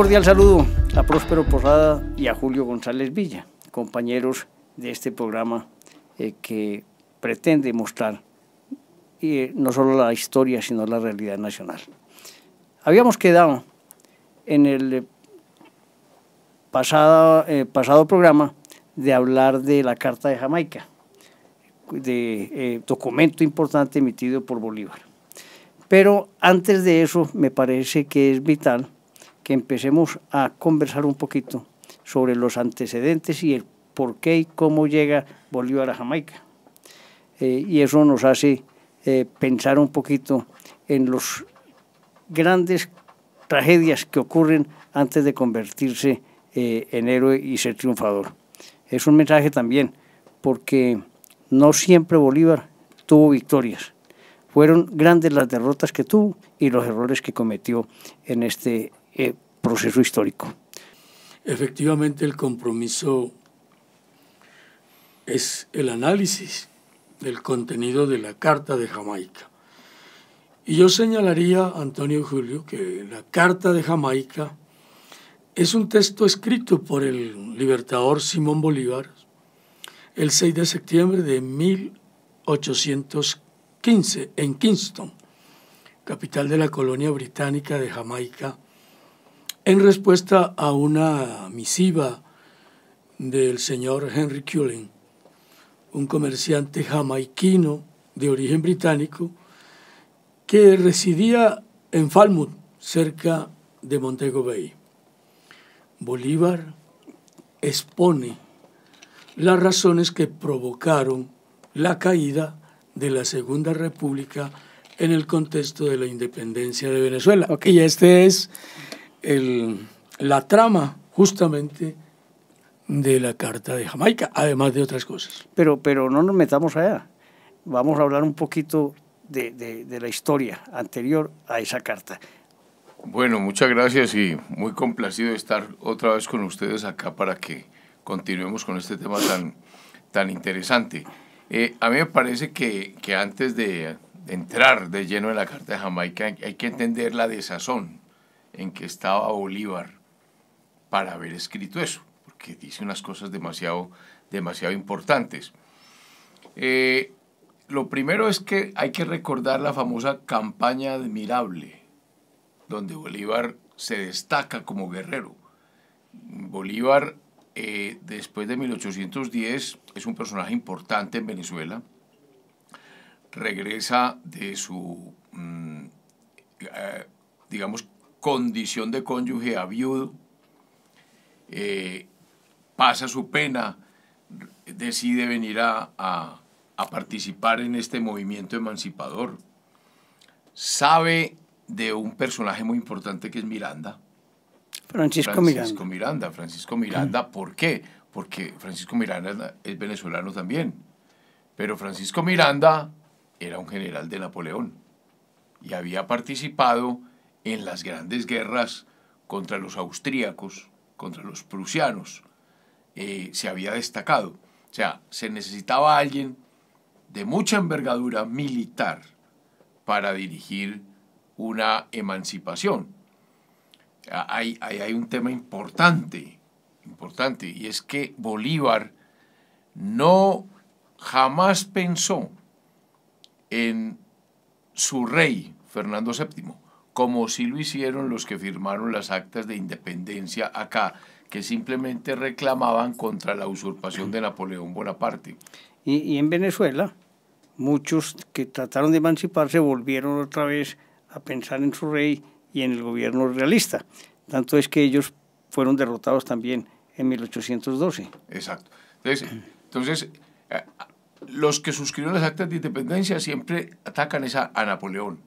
cordial saludo a Próspero Posada y a Julio González Villa, compañeros de este programa eh, que pretende mostrar eh, no solo la historia, sino la realidad nacional. Habíamos quedado en el eh, pasado, pasado programa de hablar de la Carta de Jamaica, de documento importante emitido por Bolívar. Pero antes de eso, me parece que es vital que empecemos a conversar un poquito sobre los antecedentes y el por qué y cómo llega Bolívar a Jamaica. Eh, y eso nos hace eh, pensar un poquito en las grandes tragedias que ocurren antes de convertirse eh, en héroe y ser triunfador. Es un mensaje también, porque no siempre Bolívar tuvo victorias. Fueron grandes las derrotas que tuvo y los errores que cometió en este eh, proceso histórico. Efectivamente, el compromiso es el análisis del contenido de la Carta de Jamaica. Y yo señalaría, Antonio Julio, que la Carta de Jamaica es un texto escrito por el libertador Simón Bolívar el 6 de septiembre de 1815 en Kingston, capital de la colonia británica de Jamaica, en respuesta a una misiva del señor Henry Cullen, un comerciante jamaiquino de origen británico que residía en Falmouth, cerca de Montego Bay. Bolívar expone las razones que provocaron la caída de la Segunda República en el contexto de la independencia de Venezuela. Okay. este es el, la trama justamente de la Carta de Jamaica, además de otras cosas. Pero, pero no nos metamos allá. Vamos a hablar un poquito de, la historia anterior a esa carta. Bueno, muchas gracias y muy complacido de estar otra vez con ustedes acá para que continuemos con este tema tan, tan interesante. Eh, a mí me parece que, antes de, de entrar de lleno en la Carta de Jamaica hay que entender la desazón en que estaba Bolívar para haber escrito eso, porque dice unas cosas demasiado, demasiado importantes. Eh, lo primero es que hay que recordar la famosa campaña admirable, donde Bolívar se destaca como guerrero. Bolívar, eh, después de 1810, es un personaje importante en Venezuela. Regresa de su, mm, eh, digamos, condición de cónyuge a viudo, eh, pasa su pena, decide venir a, participar en este movimiento emancipador, sabe de un personaje muy importante que es Miranda. Francisco, Francisco Miranda. Francisco Miranda, mm. ¿por qué? Porque Francisco Miranda es venezolano también. Pero Francisco Miranda era un general de Napoleón y había participado en las grandes guerras contra los austríacos, contra los prusianos, eh, se había destacado. O sea, se necesitaba alguien de mucha envergadura militar para dirigir una emancipación. Ahí hay un tema importante, importante, y es que Bolívar no jamás pensó en su rey, Fernando VII como sí lo hicieron los que firmaron las actas de independencia acá, que simplemente reclamaban contra la usurpación de Napoleón Bonaparte. Y, en Venezuela, muchos que trataron de emanciparse volvieron otra vez a pensar en su rey y en el gobierno realista. Tanto es que ellos fueron derrotados también en 1812. Exacto. Entonces, entonces eh, los que suscribieron las actas de independencia siempre atacan esa a Napoleón,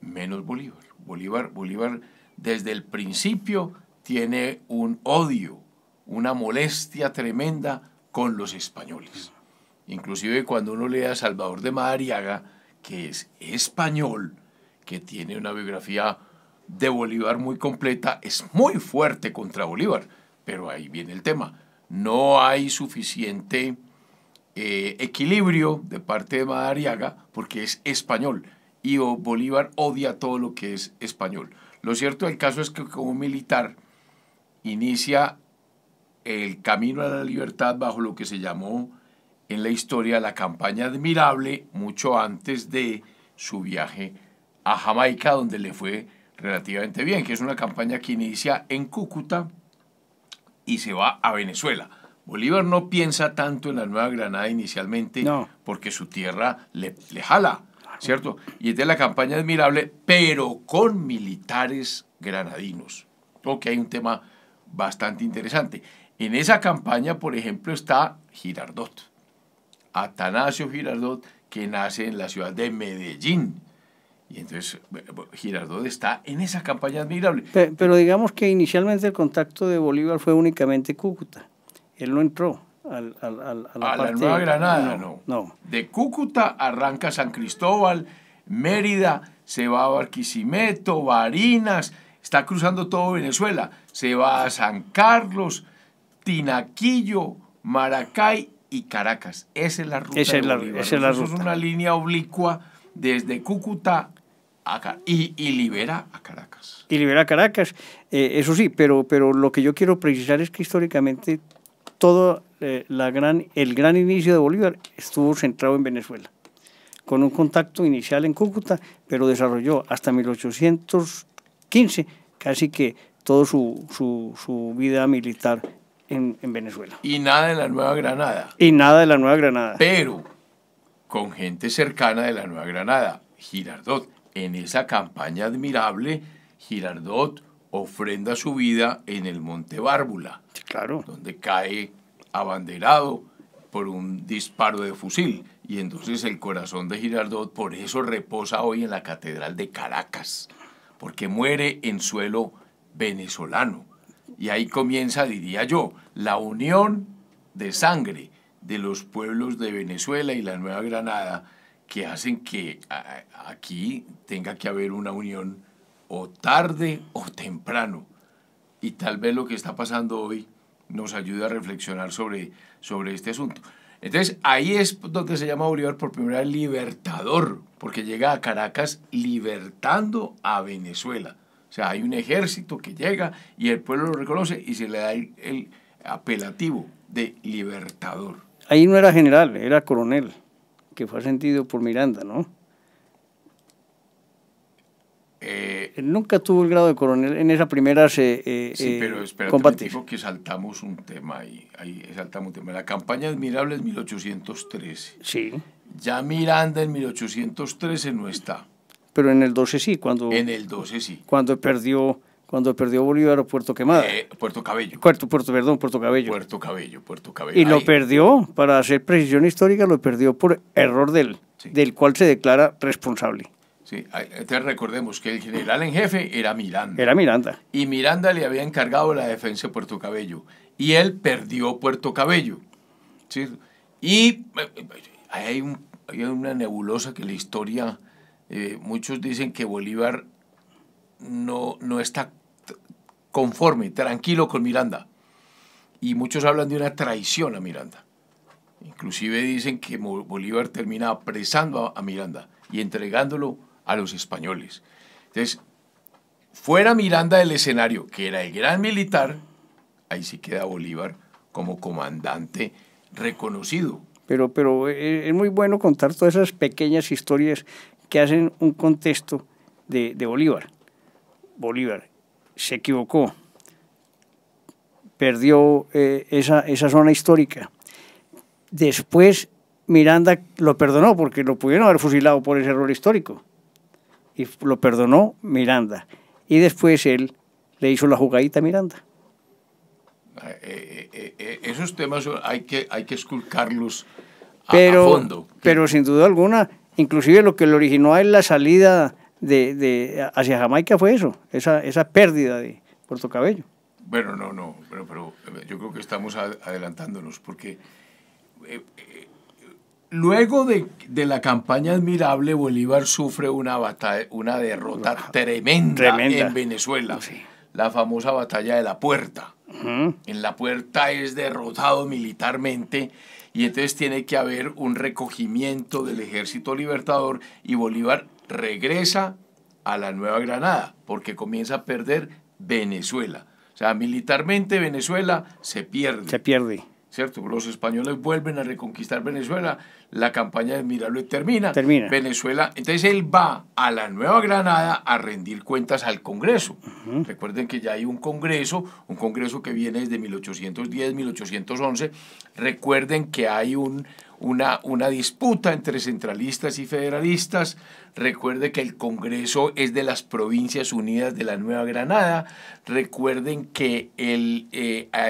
menos Bolívar. Bolívar, Bolívar desde el principio tiene un odio, una molestia tremenda con los españoles. Inclusive cuando uno lee a Salvador de Madariaga, que es español, que tiene una biografía de Bolívar muy completa, es muy fuerte contra Bolívar. Pero ahí viene el tema. No hay suficiente eh, equilibrio de parte de Madariaga porque es español y Bolívar odia todo lo que es español. Lo cierto del caso es que como militar inicia el camino a la libertad bajo lo que se llamó en la historia la campaña admirable mucho antes de su viaje a Jamaica, donde le fue relativamente bien, que es una campaña que inicia en Cúcuta y se va a Venezuela. Bolívar no piensa tanto en la Nueva Granada inicialmente porque su tierra le, le jala. ¿cierto? Y es la campaña admirable, pero con militares granadinos. porque que hay un tema bastante interesante. En esa campaña, por ejemplo, está Girardot, Atanasio Girardot, que nace en la ciudad de Medellín. Y entonces eh, eh, Girardot está en esa campaña admirable. Pero, pero digamos que inicialmente el contacto de Bolívar fue únicamente Cúcuta. Él no entró a la, Nueva Granada, no, De Cúcuta arranca San Cristóbal, Mérida, se va a Barquisimeto, Barinas, está cruzando todo Venezuela, se va a San Carlos, Tinaquillo, Maracay y Caracas. Esa es la ruta. Esa es la, ruta. esa es, la ruta. es una línea oblicua desde Cúcuta y, y, libera a Caracas. Y libera a Caracas, eh, eso sí, pero, pero lo que yo quiero precisar es que históricamente todo eh, la gran, el gran inicio de Bolívar estuvo centrado en Venezuela, con un contacto inicial en Cúcuta, pero desarrolló hasta 1815 casi que toda su, vida militar en, Venezuela. Y nada de la Nueva Granada. Y nada de la Nueva Granada. Pero con gente cercana de la Nueva Granada, Girardot, en esa campaña admirable, Girardot ofrenda su vida en el Monte Bárbula. Claro. Donde cae abanderado por un disparo de fusil. Y entonces el corazón de Girardot por eso reposa hoy en la Catedral de Caracas, porque muere en suelo venezolano. Y ahí comienza, diría yo, la unión de sangre de los pueblos de Venezuela y la Nueva Granada que hacen que aquí tenga que haber una unión o tarde o temprano. Y tal vez lo que está pasando hoy nos ayuda a reflexionar sobre, sobre este asunto. Entonces, ahí es donde se llama Bolívar por primera vez libertador, porque llega a Caracas libertando a Venezuela. O sea, hay un ejército que llega y el pueblo lo reconoce y se le da el, apelativo de libertador. Ahí no era general, era coronel, que fue ascendido por Miranda, ¿no? Eh, Nunca tuvo el grado de coronel en esa primera eh, sí, eh, pero espérate, dijo que saltamos un tema ahí, saltamos un tema. La campaña admirable es 1813. Sí. Ya Miranda en 1813 no está. Pero en el 12 sí, cuando... En el 12 sí. Cuando perdió, cuando perdió Bolívar o Puerto Quemada. Puerto Cabello. Puerto, Puerto, perdón, Puerto Cabello. Puerto Cabello, Puerto Cabello. Y lo perdió, para hacer precisión histórica, lo perdió por error del, del cual se declara responsable. Sí, ah, entonces recordemos que el general en jefe era Miranda. Era Miranda. Y Miranda le había encargado la defensa de Puerto Cabello. Y él perdió Puerto Cabello. ¿sí? Y eh, eh, hay, hay, una nebulosa que la historia, eh, muchos dicen que Bolívar no, no está conforme, tranquilo con Miranda. Y muchos hablan de una traición a Miranda. Inclusive dicen que Bolívar termina apresando a Miranda y entregándolo a los españoles. Entonces, fuera Miranda del escenario, que era el gran militar, ahí sí queda Bolívar como comandante reconocido. Pero, pero eh, es muy bueno contar todas esas pequeñas historias que hacen un contexto de, Bolívar. Bolívar se equivocó, perdió eh, esa, esa zona histórica. Después Miranda lo perdonó porque lo pudieron haber fusilado por ese error histórico y lo perdonó Miranda. Y después él le hizo la jugadita a Miranda. Ah, eh, eh, eh, esos temas hay que, hay que esculcarlos a, fondo. Pero sin duda alguna, inclusive lo que lo originó a él la salida de, de hacia Jamaica fue eso, esa, pérdida de Puerto Cabello. Bueno, no, no, pero yo creo que estamos adelantándonos porque Luego de, la campaña admirable, Bolívar sufre una, batalla, una derrota tremenda, en Venezuela. La famosa batalla de la puerta. En la puerta es derrotado militarmente y entonces tiene que haber un recogimiento del ejército libertador y Bolívar regresa a la Nueva Granada porque comienza a perder Venezuela. O sea, militarmente Venezuela se pierde. Se pierde. ¿cierto? Los españoles vuelven a reconquistar Venezuela, la campaña de miralo termina. Termina. Venezuela, entonces él va a la Nueva Granada a rendir cuentas al Congreso. Recuerden que ya hay un Congreso, un Congreso que viene desde 1810, 1811. Recuerden que hay un una, disputa entre centralistas y federalistas. Recuerde que el Congreso es de las Provincias Unidas de la Nueva Granada. Recuerden que el, eh, a,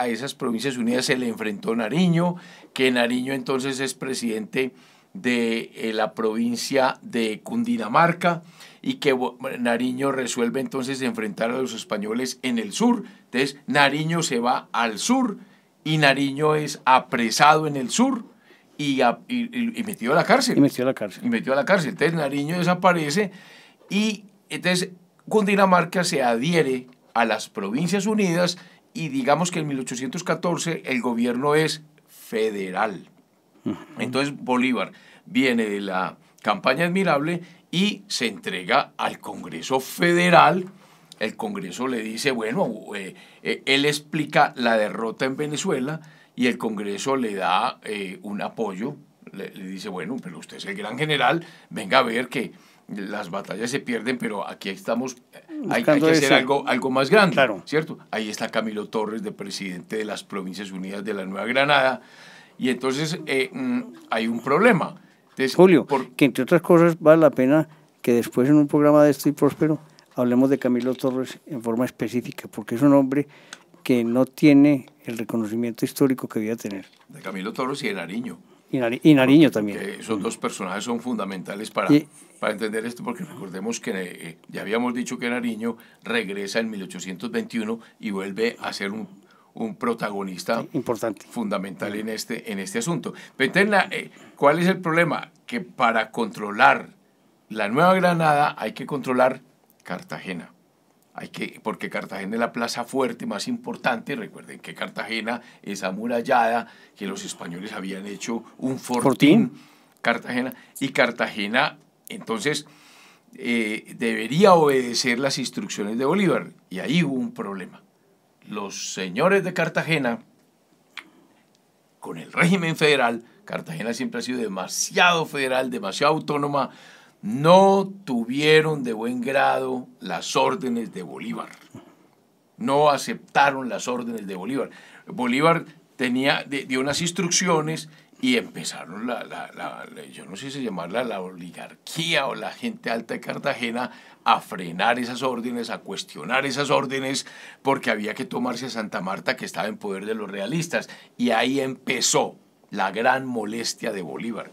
a esas Provincias Unidas se le enfrentó Nariño, que Nariño entonces es presidente de eh, la provincia de Cundinamarca y que Nariño resuelve entonces enfrentar a los españoles en el sur. Entonces Nariño se va al sur y Nariño es apresado en el sur y, metido a la cárcel. Y metido a la cárcel. Y metido a la cárcel. Entonces Nariño desaparece y entonces Cundinamarca se adhiere a las Provincias Unidas y digamos que en 1814 el gobierno es federal. Entonces Bolívar viene de la campaña admirable y se entrega al Congreso Federal. El Congreso le dice, bueno, eh, eh, él explica la derrota en Venezuela y el Congreso le da eh, un apoyo, le, dice, bueno, pero usted es el gran general, venga a ver que las batallas se pierden, pero aquí estamos, eh, hay, que hacer algo, algo más grande, ¿cierto? Ahí está Camilo Torres, de presidente de las Provincias Unidas de la Nueva Granada, y entonces eh, mm, hay un problema. Julio, porque que entre otras cosas vale la pena que después en un programa de Estoy Próspero hablemos de Camilo Torres en forma específica, porque es un hombre que no tiene el reconocimiento histórico que debía tener. De Camilo Torres y de Nariño. Y, Nariño también. esos dos personajes son fundamentales para, para entender esto, porque recordemos que eh, ya habíamos dicho que Nariño regresa en 1821 y vuelve a ser un, protagonista importante. fundamental en este, en este asunto. Petena, eh, ¿cuál es el problema? Que para controlar la Nueva Granada hay que controlar Cartagena que, porque Cartagena es la plaza fuerte más importante. Recuerden que Cartagena es amurallada, que los españoles habían hecho un fortín. Cartagena. Y Cartagena, entonces, eh, debería obedecer las instrucciones de Bolívar. Y ahí hubo un problema. Los señores de Cartagena, con el régimen federal, Cartagena siempre ha sido demasiado federal, demasiado autónoma, no tuvieron de buen grado las órdenes de Bolívar. No aceptaron las órdenes de Bolívar. Bolívar tenía, dio unas instrucciones y empezaron la, yo no sé si llamarla la oligarquía o la gente alta de Cartagena a frenar esas órdenes, a cuestionar esas órdenes, porque había que tomarse a Santa Marta que estaba en poder de los realistas. Y ahí empezó la gran molestia de Bolívar.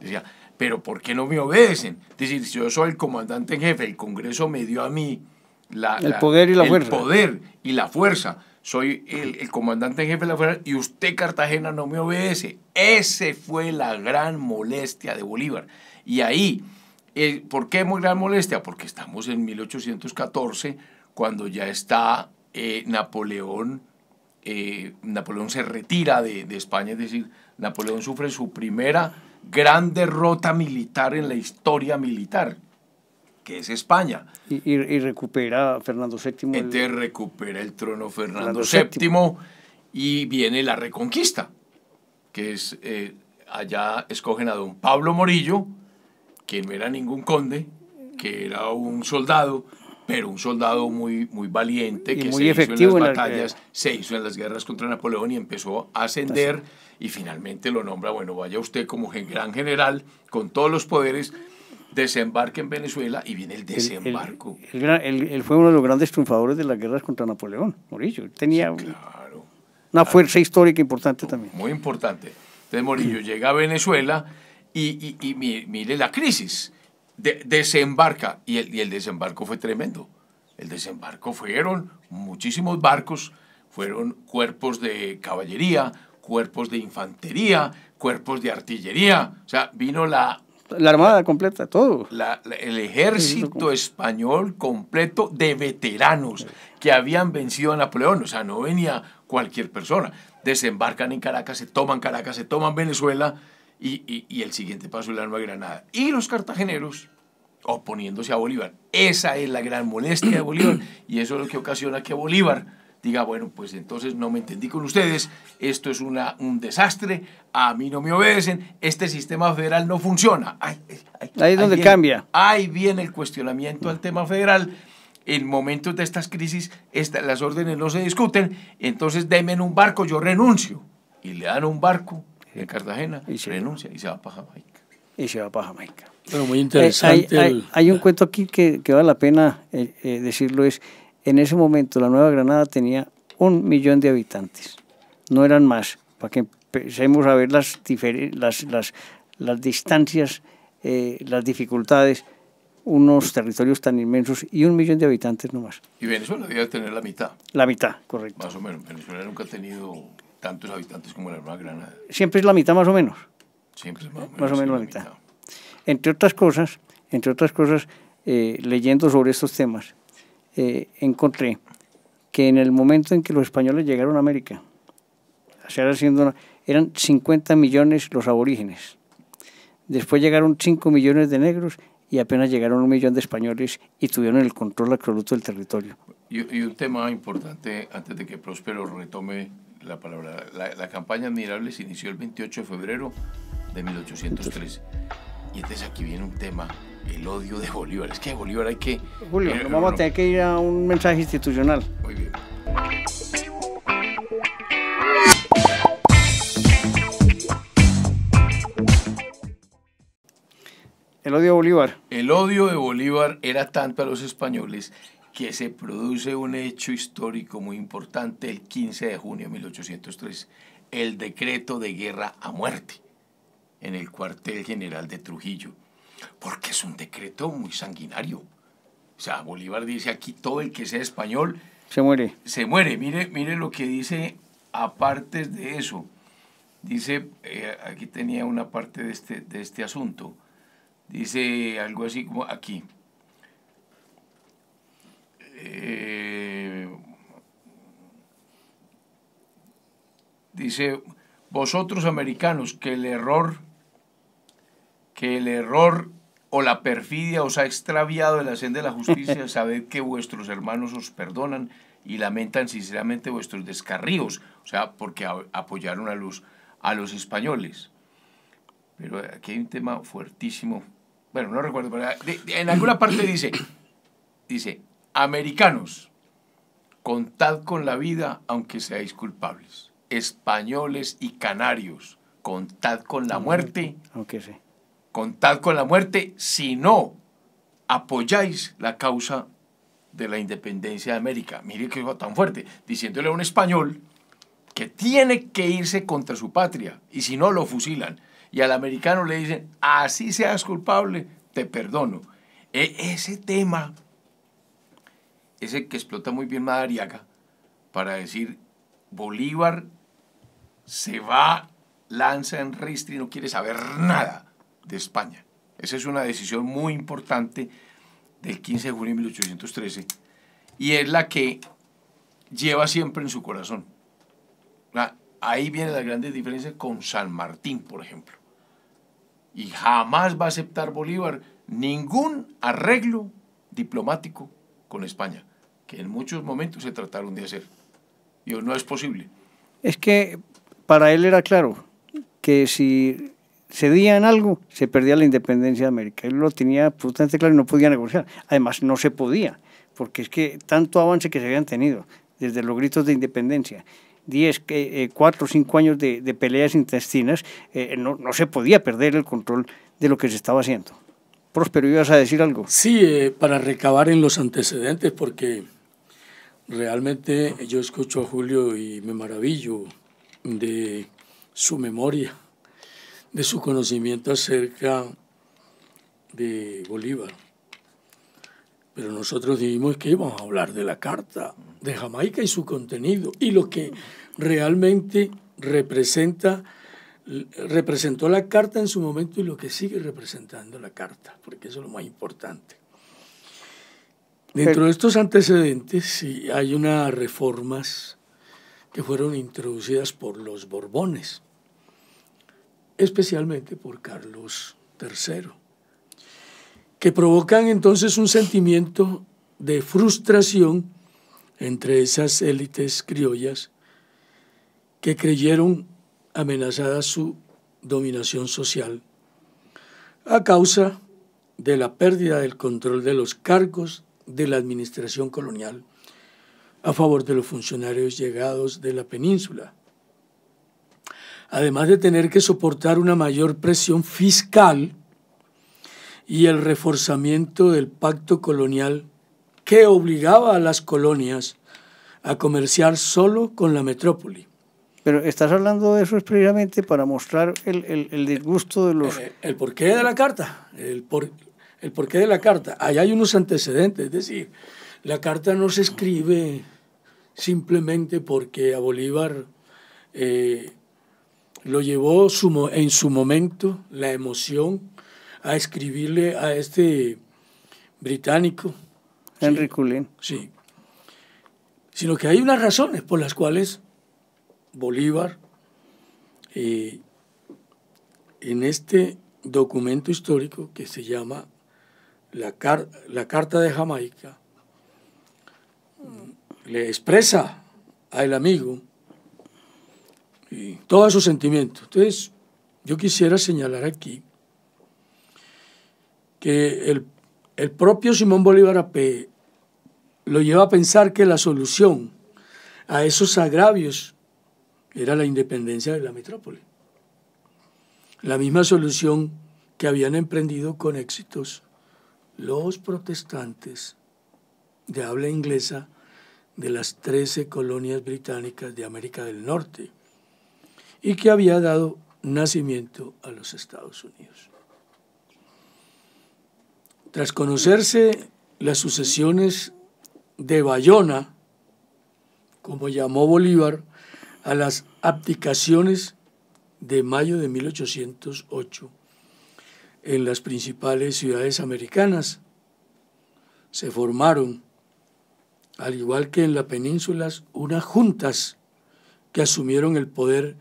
Decía, pero ¿por qué no me obedecen? Es decir, yo soy el comandante en jefe, el Congreso me dio a mí el, poder, y la el fuerza. poder y la fuerza. Soy el, comandante en jefe de la fuerza y usted, Cartagena, no me obedece. Esa fue la gran molestia de Bolívar. Y ahí, eh, ¿por qué muy gran molestia? Porque estamos en 1814, cuando ya está eh, Napoleón. Eh, Napoleón se retira de, de España, es decir, Napoleón sufre su primera gran derrota militar en la historia militar, que es España. Y, recupera Fernando VII. Entonces recupera el trono Fernando, VII, y viene la reconquista, que es eh, allá escogen a don Pablo Morillo, que no era ningún conde, que era un soldado, pero un soldado muy, muy valiente que se hizo en las batallas, se hizo en las guerras contra Napoleón y empezó a ascender y finalmente lo nombra, bueno, vaya usted como gran general con todos los poderes, desembarque en Venezuela y viene el desembarco. Él, fue uno de los grandes triunfadores de las guerras contra Napoleón, Morillo. Tenía una fuerza histórica importante también. Muy importante. Entonces Morillo llega a Venezuela y, y, y mire la crisis desembarca. Y el, desembarco fue tremendo. El desembarco fueron muchísimos barcos, fueron cuerpos de caballería, cuerpos de infantería, cuerpos de artillería. O sea, vino la... La armada completa, todo. el ejército español completo de veteranos que habían vencido a Napoleón. O sea, no venía cualquier persona. Desembarcan en Caracas, se toman Caracas, se toman Venezuela y, el siguiente paso es la Nueva Granada. Y los cartageneros oponiéndose a Bolívar. Esa es la gran molestia de Bolívar y eso es lo que ocasiona que Bolívar diga, bueno, pues entonces no me entendí con ustedes, esto es una, un desastre, a mí no me obedecen, este sistema federal no funciona. ahí es donde cambia. Ahí viene el cuestionamiento al tema federal. En momentos de estas crisis, las órdenes no se discuten, entonces denme un barco, yo renuncio. Y le dan un barco en Cartagena, y se renuncia y se va para Jamaica. Y se va para Jamaica. muy eh, interesante. hay, un cuento aquí que, vale la pena eh, eh, decirlo, es en ese momento la Nueva Granada tenía un millón de habitantes, no eran más, para que empecemos a ver las, las, las, distancias, las dificultades, unos territorios tan inmensos y un millón de habitantes no más. Y Venezuela debía tener la mitad. La mitad, correcto. Más o menos, Venezuela nunca ha tenido tantos habitantes como la hermana Granada. Siempre es la mitad más o menos. Siempre es más, más o menos, la mitad. Entre otras cosas, entre otras cosas, eh, leyendo sobre estos temas, eh, encontré que en el momento en que los españoles llegaron a América, eran 50 millones los aborígenes. Después llegaron 5 millones de negros y apenas llegaron un millón de españoles y tuvieron el control absoluto del territorio. Y, y un tema importante antes de que Próspero retome la palabra. La, campaña admirable se inició el 28 de febrero de 1813. Y entonces aquí viene un tema, el odio de Bolívar. Es que Bolívar hay que... Julio, eh, vamos a tener que ir a un mensaje institucional. Muy bien. El odio de Bolívar. El odio de Bolívar era tanto a los españoles que se produce un hecho histórico muy importante el 15 de junio de 1803, el decreto de guerra a muerte en el cuartel general de Trujillo, porque es un decreto muy sanguinario. O sea, Bolívar dice aquí todo el que sea español se muere. Se muere. Mire, mire lo que dice aparte de eso. Dice, eh, aquí tenía una parte de este, de este asunto. Dice algo así como aquí. Eh, dice, vosotros americanos, que el error, que el error o la perfidia os ha extraviado el la senda de la justicia, sabed que vuestros hermanos os perdonan y lamentan sinceramente vuestros descarríos, o sea, porque apoyaron a los, a los españoles. Pero aquí hay un tema fuertísimo. Bueno, no recuerdo, en alguna parte dice, dice, Americanos, contad con la vida aunque seáis culpables. Españoles y canarios, contad con la muerte. Aunque sí. Contad con la muerte si no apoyáis la causa de la independencia de América. Mire que tan fuerte, diciéndole a un español que tiene que irse contra su patria y si no lo fusilan. Y al americano le dicen, así seas culpable, te perdono. E, ese tema ese que explota muy bien Madariaga para decir, Bolívar se va, lanza en ristre y no quiere saber nada de España. Esa es una decisión muy importante del 15 de junio de 1813 y es la que lleva siempre en su corazón. Ah, ahí viene la grandes diferencia con San Martín, por ejemplo. Y jamás va a aceptar Bolívar ningún arreglo diplomático con España que en muchos momentos se trataron de hacer. Digo, no es posible. Es que para él era claro que si cedían algo, se perdía la independencia de América. Él lo tenía absolutamente claro y no podía negociar. Además, no se podía, porque es que tanto avance que se habían tenido, desde los gritos de independencia, 10, 4 o 5 años de, de peleas intestinas, eh, eh, no, se podía perder el control de lo que se estaba haciendo. Próspero, ¿ibas a decir algo? Sí, eh, para recabar en los antecedentes, porque Realmente yo escucho a Julio y me maravillo de su memoria, de su conocimiento acerca de Bolívar. Pero nosotros dijimos que íbamos a hablar de la carta de Jamaica y su contenido y lo que realmente representa representó la carta en su momento y lo que sigue representando la carta, porque eso es lo más importante. Dentro de estos antecedentes hay unas reformas que fueron introducidas por los Borbones, especialmente por Carlos III, que provocan entonces un sentimiento de frustración entre esas élites criollas que creyeron amenazada su dominación social a causa de la pérdida del control de los cargos de la administración colonial a favor de los funcionarios llegados de la península. Además de tener que soportar una mayor presión fiscal y el reforzamiento del pacto colonial que obligaba a las colonias a comerciar solo con la metrópoli. Pero estás hablando de eso expresamente para mostrar el, disgusto de los... Eh, el, porqué de la carta, el por, el porqué de la carta. Allá hay unos antecedentes, es decir, la carta no se escribe simplemente porque a Bolívar eh, lo llevó su, en su momento la emoción a escribirle a este británico. Henry Cullen. Sí. Sino que hay unas razones por las cuales Bolívar eh, en este documento histórico que se llama la, Carta de Jamaica mm, le expresa al amigo todos sus sentimientos. Entonces, yo quisiera señalar aquí que el, el propio Simón Bolívar Ape lo lleva a pensar que la solución a esos agravios era la independencia de la metrópoli. La misma solución que habían emprendido con éxitos los protestantes de habla inglesa de las 13 colonias británicas de América del Norte y que había dado nacimiento a los Estados Unidos. Tras conocerse las sucesiones de Bayona, como llamó Bolívar, a las abdicaciones de mayo de 1808, en las principales ciudades americanas. Se formaron, al igual que en la península, unas juntas que asumieron el poder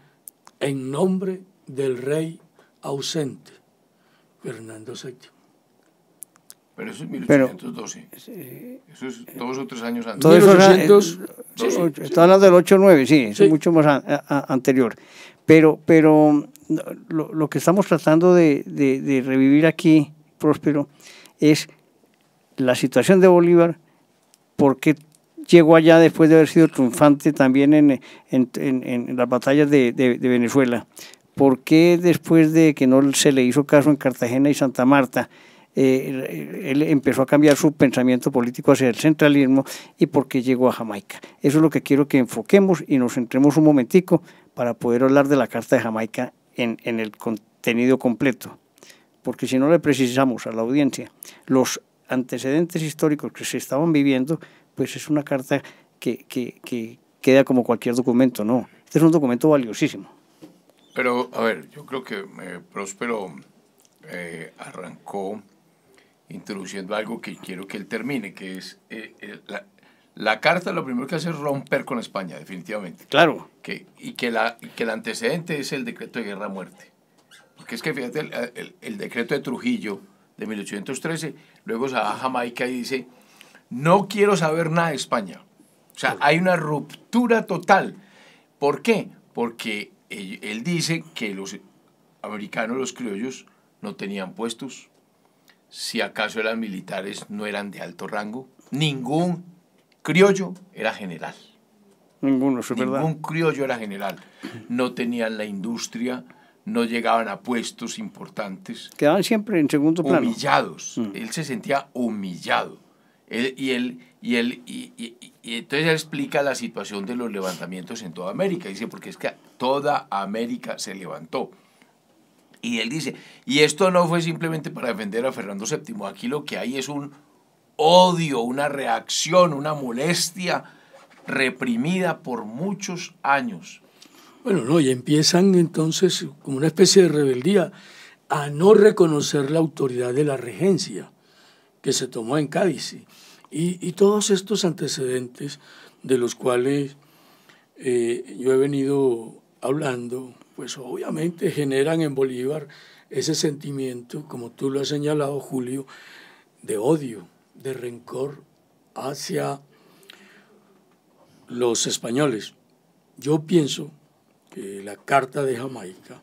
en nombre del rey ausente, Fernando VII. Pero eso es 1812. Eh, eso es dos o tres años antes. Todo eso 1800, eh, eh, del 8-9, sí, es mucho más anterior. Pero, pero lo, lo que estamos tratando de, revivir aquí, Próspero, es la situación de Bolívar, por qué llegó allá después de haber sido triunfante también en, las batallas de, Venezuela, por qué después de que no se le hizo caso en Cartagena y Santa Marta, eh, él empezó a cambiar su pensamiento político hacia el centralismo y por qué llegó a Jamaica. Eso es lo que quiero que enfoquemos y nos centremos un momentico para poder hablar de la Carta de Jamaica en, en el contenido completo, porque si no le precisamos a la audiencia los antecedentes históricos que se estaban viviendo, pues es una carta que, que, queda como cualquier documento, no. Este es un documento valiosísimo. Pero, a ver, yo creo que eh, Próspero eh, arrancó introduciendo algo que quiero que él termine, que es eh, la, la carta lo primero que hace es romper con España, definitivamente. Claro. Que, y, que la, que el antecedente es el decreto de guerra-muerte. Porque es que, fíjate, el, decreto de Trujillo de 1813, luego se va a Jamaica y dice, no quiero saber nada de España. O sea, hay una ruptura total. ¿Por qué? Porque él, él dice que los americanos, los criollos, no tenían puestos, si acaso eran militares, no eran de alto rango. Ningún criollo era general. Ninguno, es Ningún criollo era general. No tenían la industria, no llegaban a puestos importantes. Quedaban siempre en segundo plano. Humillados. Mm. Él se sentía humillado. y, él, y, él, y, entonces explica la situación de los levantamientos en toda América. Dice, porque es que toda América se levantó. Y él dice, y esto no fue simplemente para defender a Fernando VII. Aquí lo que hay es un odio, una reacción, una molestia reprimida por muchos años. Bueno, no, y empiezan entonces como una especie de rebeldía a no reconocer la autoridad de la regencia que se tomó en Cádiz. Y, todos estos antecedentes de los cuales eh, yo he venido hablando, pues obviamente generan en Bolívar ese sentimiento, como tú lo has señalado, Julio, de odio, de rencor hacia los españoles. Yo pienso que la Carta de Jamaica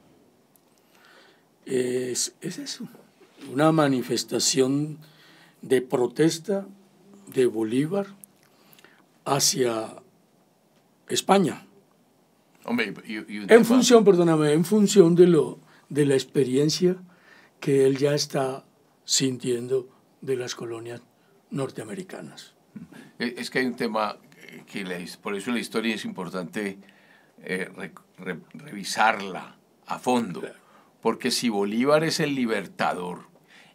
es, eso, una manifestación de protesta de Bolívar hacia España. en función, perdóname, en función de, lo, de la experiencia que él ya está sintiendo de las colonias norteamericanas. E, es que hay un tema que por eso la historia es importante eh, revisarla a fondo, porque si Bolívar es el libertador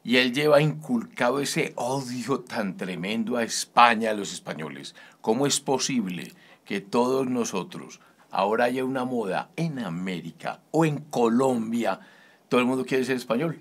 y él lleva inculcado ese odio tan tremendo a España, a los españoles, ¿cómo es posible que todos nosotros ahora haya una moda en América o en Colombia, todo el mundo quiere ser español?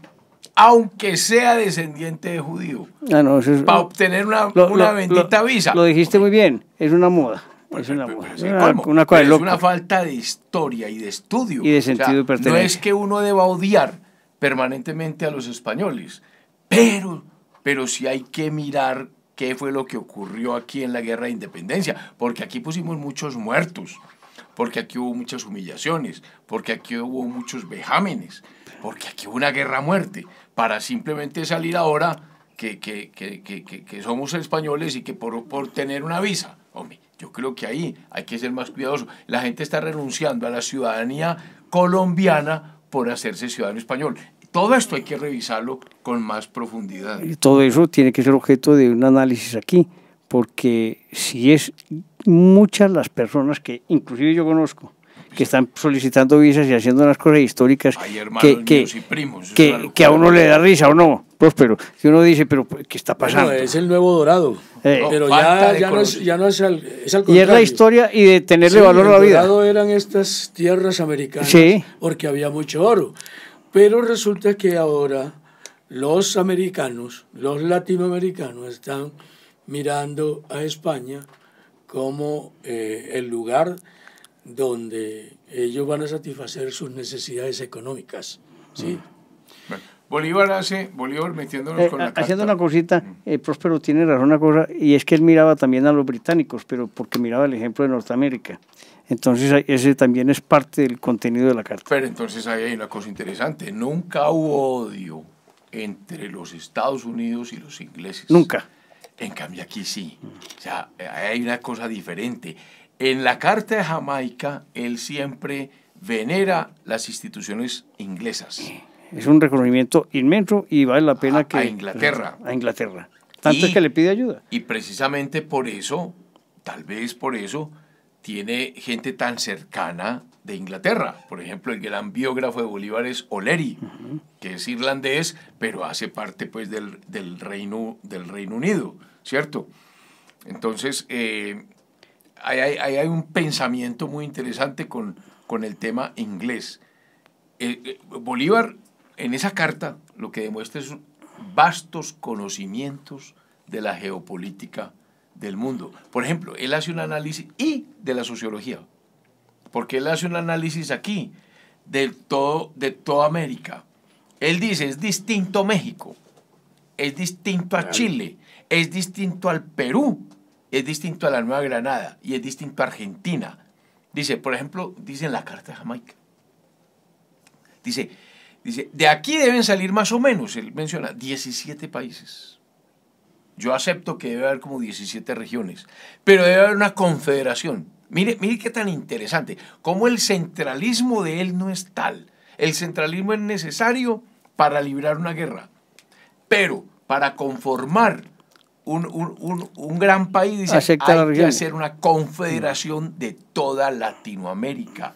aunque sea descendiente de judío, ah, para obtener una, bendita visa. Lo dijiste muy bien, es una moda. Pues, es una, pues, pues, es una falta de historia y de estudio. Y de sentido No es que uno deba odiar permanentemente a los españoles, pero, pero sí hay que mirar qué fue lo que ocurrió aquí en la guerra de independencia, porque aquí pusimos muchos muertos, porque aquí hubo muchas humillaciones, porque aquí hubo muchos vejámenes, porque aquí hubo una guerra a muerte, para simplemente salir ahora que, que, somos españoles y que por, por tener una visa. Hombre, yo creo que ahí hay que ser más cuidadoso. La gente está renunciando a la ciudadanía colombiana por hacerse ciudadano español. Todo esto hay que revisarlo con más profundidad. todo eso tiene que ser objeto de un análisis aquí, porque si es muchas las personas que inclusive yo conozco, que están solicitando visas y haciendo unas cosas históricas que, a uno le da risa o no, pues, pero Si uno dice, pero pues, ¿qué está pasando? es el nuevo dorado. Eh. pero ya, no es, ya, no es, Y es la historia y de tenerle valor a la vida. El dorado eran estas tierras americanas porque había mucho oro. Pero resulta que ahora los americanos, los latinoamericanos están mirando a España como eh, el lugar donde ellos van a satisfacer sus necesidades económicas. ¿sí? Mm. Bolívar hace, Bolívar metiéndonos eh, con la Haciendo una cosita, mm. eh, Próspero tiene razón una cosa, y es que él miraba también a los británicos, pero porque miraba el ejemplo de Norteamérica. Entonces ese también es parte del contenido de la carta. Pero entonces ahí hay una cosa interesante, nunca hubo odio entre los Estados Unidos y los ingleses. Nunca. En cambio aquí sí. O sea, eh, hay una cosa diferente. En la Carta de Jamaica, él siempre venera las instituciones inglesas. Es un reconocimiento inmenso y vale la pena que... A Inglaterra. A Inglaterra. Tanto es que le pide ayuda. Y precisamente por eso, tal vez por eso, tiene gente tan cercana de Inglaterra. Por ejemplo, el gran biógrafo de Bolívar es O'Leary, que es irlandés, pero hace parte pues del, Reino, del Reino Unido, ¿cierto? Entonces, eh, ahí hay, un pensamiento muy interesante con, el tema inglés. Eh, eh, Bolívar, en esa carta, lo que demuestra es vastos conocimientos de la geopolítica del mundo. Por ejemplo, él hace un análisis y de la sociología, porque él hace un análisis aquí de, todo, de toda América. Él dice, es distinto México, es distinto a Chile, es distinto al Perú, es distinto a la Nueva Granada y es distinto a Argentina. Dice, por ejemplo, dice en la Carta de Jamaica. Dice, dice, de aquí deben salir más o menos, él menciona, 17 países. Yo acepto que debe haber como 17 regiones, pero debe haber una confederación. Mire, mire qué tan interesante, cómo el centralismo de él no es tal. El centralismo es necesario para librar una guerra, pero para conformar un, gran país, dice, hay que hacer una confederación de toda Latinoamérica,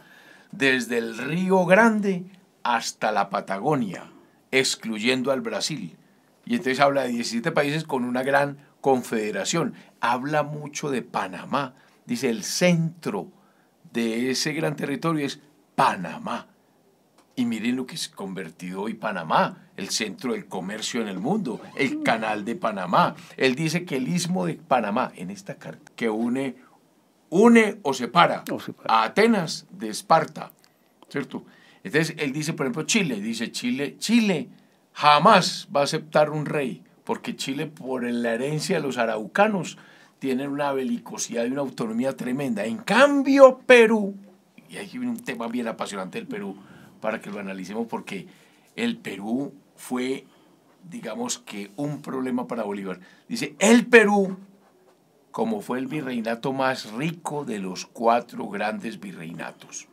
desde el Río Grande hasta la Patagonia, excluyendo al Brasil. Y entonces habla de 17 países con una gran confederación. Habla mucho de Panamá. Dice, el centro de ese gran territorio es Panamá. Y miren lo que se convertido hoy Panamá, el centro del comercio en el mundo, el canal de Panamá. Él dice que el istmo de Panamá, en esta carta, que une, une o separa, a Atenas de Esparta, ¿cierto? Entonces él dice, por ejemplo, Chile, dice Chile, Chile jamás va a aceptar un rey, porque Chile, por la herencia de los araucanos, tiene una belicosidad y una autonomía tremenda. En cambio, Perú, y hay un tema bien apasionante del Perú, para que lo analicemos porque el Perú fue, digamos que, un problema para Bolívar. Dice, el Perú, como fue el virreinato más rico de los cuatro grandes virreinatos.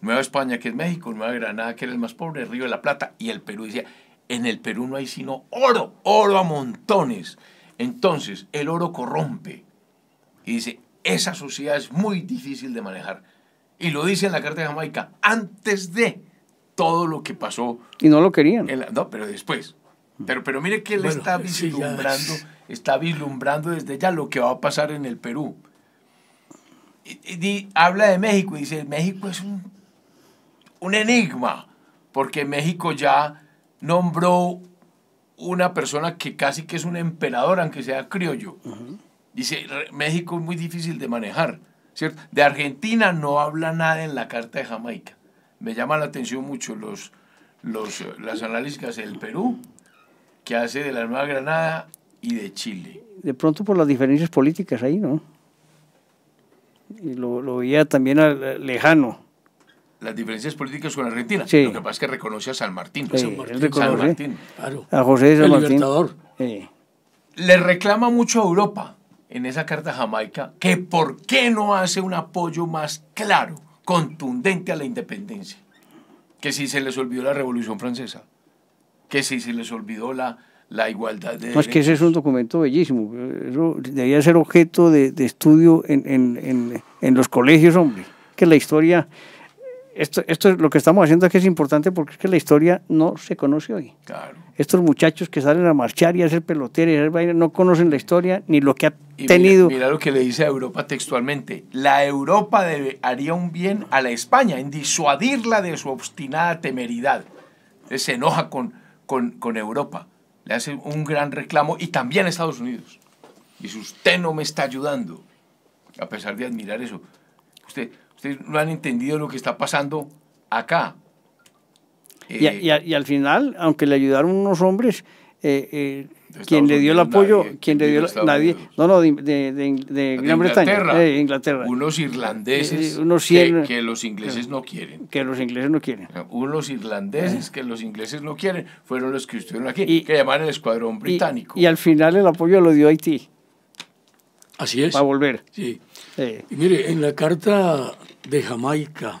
Nueva España, que es México, Nueva Granada, que era el más pobre, Río de la Plata, y el Perú decía, en el Perú no hay sino oro, oro a montones. Entonces, el oro corrompe. Y dice, esa sociedad es muy difícil de manejar y lo dice en la Carta de Jamaica, antes de todo lo que pasó. Y no lo querían. no, pero después. Mm. Pero, pero mire que él está vislumbrando, está vislumbrando desde ya lo que va a pasar en el Perú. Y, habla de México y dice, México es un, un enigma, porque México ya nombró una persona que casi que es un emperador, aunque sea criollo. Dice, México es muy difícil de manejar. De Argentina no habla nada en la Carta de Jamaica. Me llama la atención mucho los, los, eh, las analíticas del Perú, que hace de la Nueva Granada y de Chile. De pronto por las diferencias políticas ahí, ¿no? Y lo, veía también al, lejano. Las diferencias políticas con Argentina. Sí. Lo que pasa es que reconoce a San Martín. San Martín, A José San Martín. Libertador. Le reclama mucho a Europa en esa carta Jamaica que por qué no hace un apoyo más claro, contundente a la independencia. Que si se les olvidó la Revolución Francesa, que si se les olvidó la, la igualdad de... No, es que ese es un documento bellísimo, eso debería ser objeto de, estudio en, en los colegios, hombre, que la historia esto, esto es lo que estamos haciendo que es importante porque es que la historia no se conoce hoy. Claro. Estos muchachos que salen a marchar y a hacer peloteros y hacer baile no conocen la historia ni lo que ha tenido. Mira, lo que le dice a Europa textualmente. La Europa haría un bien a la España en disuadirla de su obstinada temeridad. Entonces, se enoja con, con, con Europa. Le hace un gran reclamo y también a Estados Unidos. Dice, usted no me está ayudando. A pesar de admirar eso. Usted, Ustedes no han entendido lo que está pasando acá. y, eh, al final, aunque le ayudaron unos hombres, eh, eh, quien le dio el apoyo, quien le dio nadie, no, no, de, de, Gran Inglaterra, Bretaña, unos irlandeses que, los ingleses no quieren, que los ingleses no quieren, unos irlandeses que los ingleses no quieren, fueron los que estuvieron aquí, y, que llamaron el escuadrón británico. Y, al final el apoyo lo dio Haití. Así es. a volver. Sí mire, en la carta de Jamaica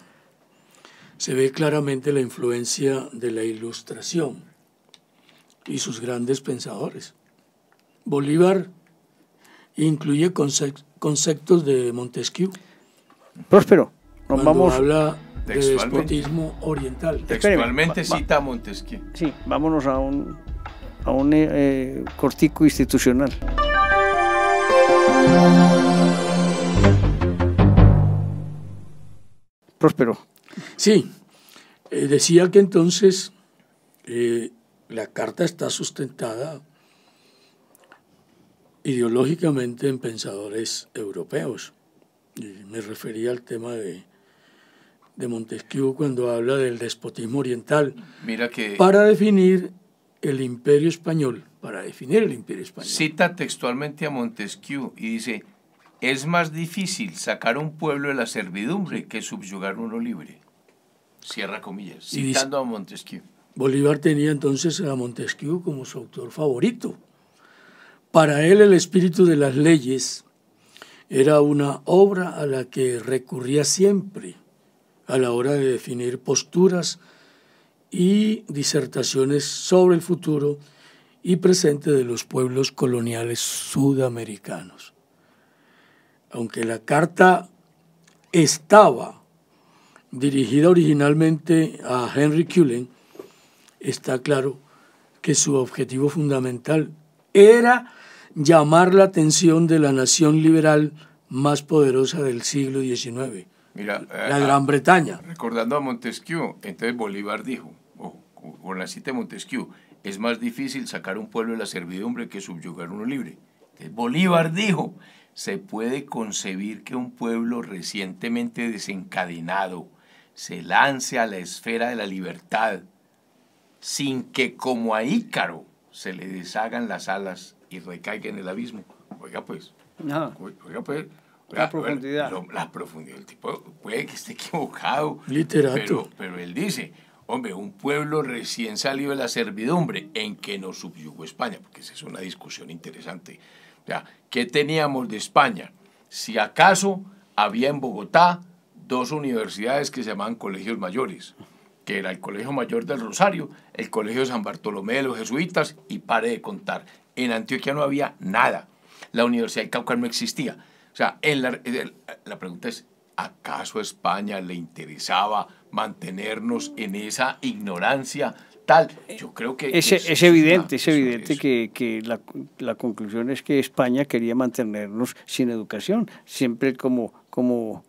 se ve claramente la influencia de la ilustración y sus grandes pensadores. Bolívar incluye conceptos de Montesquieu. Próspero, nos vamos. Habla de despotismo oriental. Textualmente cita a Montesquieu. Sí, vámonos a un, a un eh, cortico institucional. próspero. Sí, eh, decía que entonces eh, la carta está sustentada ideológicamente en pensadores europeos. me refería al tema de, Montesquieu cuando habla del despotismo oriental. Mira que para definir el imperio español, para definir el imperio español. Cita textualmente a Montesquieu y dice, es más difícil sacar un pueblo de la servidumbre que subyugar uno libre. Cierra comillas, citando a Montesquieu. Bolívar tenía entonces a Montesquieu como su autor favorito. Para él el espíritu de las leyes era una obra a la que recurría siempre a la hora de definir posturas y disertaciones sobre el futuro y presente de los pueblos coloniales sudamericanos aunque la carta estaba dirigida originalmente a Henry Cullen, está claro que su objetivo fundamental era llamar la atención de la nación liberal más poderosa del siglo XIX, la eh, Gran Bretaña. Recordando a Montesquieu, entonces Bolívar dijo, o con la cita de Montesquieu, es más difícil sacar un pueblo de la servidumbre que subyugar uno libre. Bolívar dijo, se puede concebir que un pueblo recientemente desencadenado se lance a la esfera de la libertad sin que como a Ícaro se le deshagan las alas y recaiga en el abismo? Oiga pues, oiga pues. la pues, profundidad. la profundidad. El tipo puede que esté equivocado. Literato. Pero, él dice, hombre, un pueblo recién salido de la servidumbre en que nos subyugó España, porque esa es una discusión interesante ¿qué teníamos de España? Si acaso había en Bogotá dos universidades que se llamaban colegios mayores, que era el Colegio Mayor del Rosario, el Colegio San Bartolomé de los Jesuitas, y pare de contar. En Antioquia no había nada. La Universidad de Cauca no existía. O sea, la, pregunta es, ¿acaso a España le interesaba mantenernos en esa ignorancia? Es, evidente, es, evidente que, la, conclusión es que España quería mantenernos sin educación, siempre como, como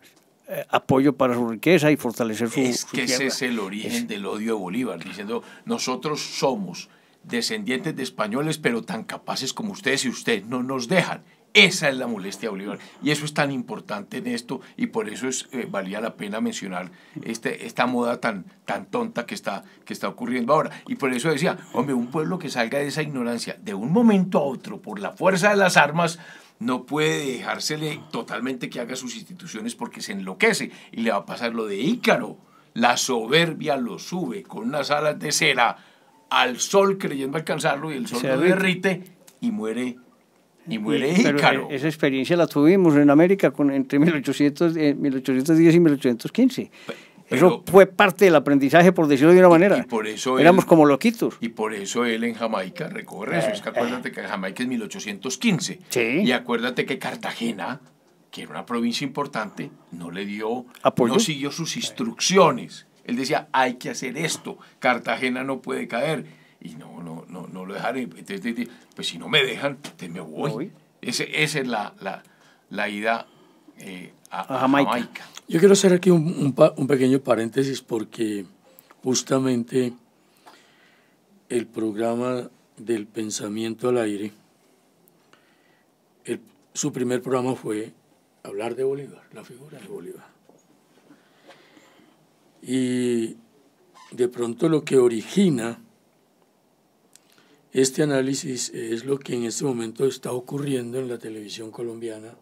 eh, apoyo para su riqueza y fortalecer su... Es que ese es el origen del odio de Bolívar, diciendo, nosotros somos descendientes de españoles, pero tan capaces como ustedes y ustedes no nos dejan. Esa es la molestia de Bolívar. Y eso es tan importante en esto y por eso es, eh, valía la pena mencionar este, esta moda tan, tan tonta que está, que está ocurriendo ahora. Y por eso decía, hombre, un pueblo que salga de esa ignorancia de un momento a otro por la fuerza de las armas no puede dejársele totalmente que haga sus instituciones porque se enloquece y le va a pasar lo de Ícaro. La soberbia lo sube con unas alas de cera al sol creyendo alcanzarlo y el sol lo derrite y muere ni eh, Esa experiencia la tuvimos en América con, entre 1800, 1810 eh, y 1815. eso fue parte del aprendizaje, por decirlo de una manera. Y por eso Éramos como loquitos. Y por eso él en Jamaica recorre eso. Es que eh, acuérdate que Jamaica es 1815. Y acuérdate que Cartagena, que era una provincia importante, no le dio, ¿Apoyo? no siguió sus instrucciones. Él decía, hay que hacer esto, Cartagena no puede caer y no, no, no, no lo dejaré. pues si no me dejan, pues me voy. esa es la, la, ida eh, a, Jamaica. Yo quiero hacer aquí un, pequeño paréntesis porque justamente el programa del pensamiento al aire, su primer programa fue hablar de Bolívar, la figura de Bolívar. Y de pronto lo que origina este análisis es lo que en este momento está ocurriendo en la televisión colombiana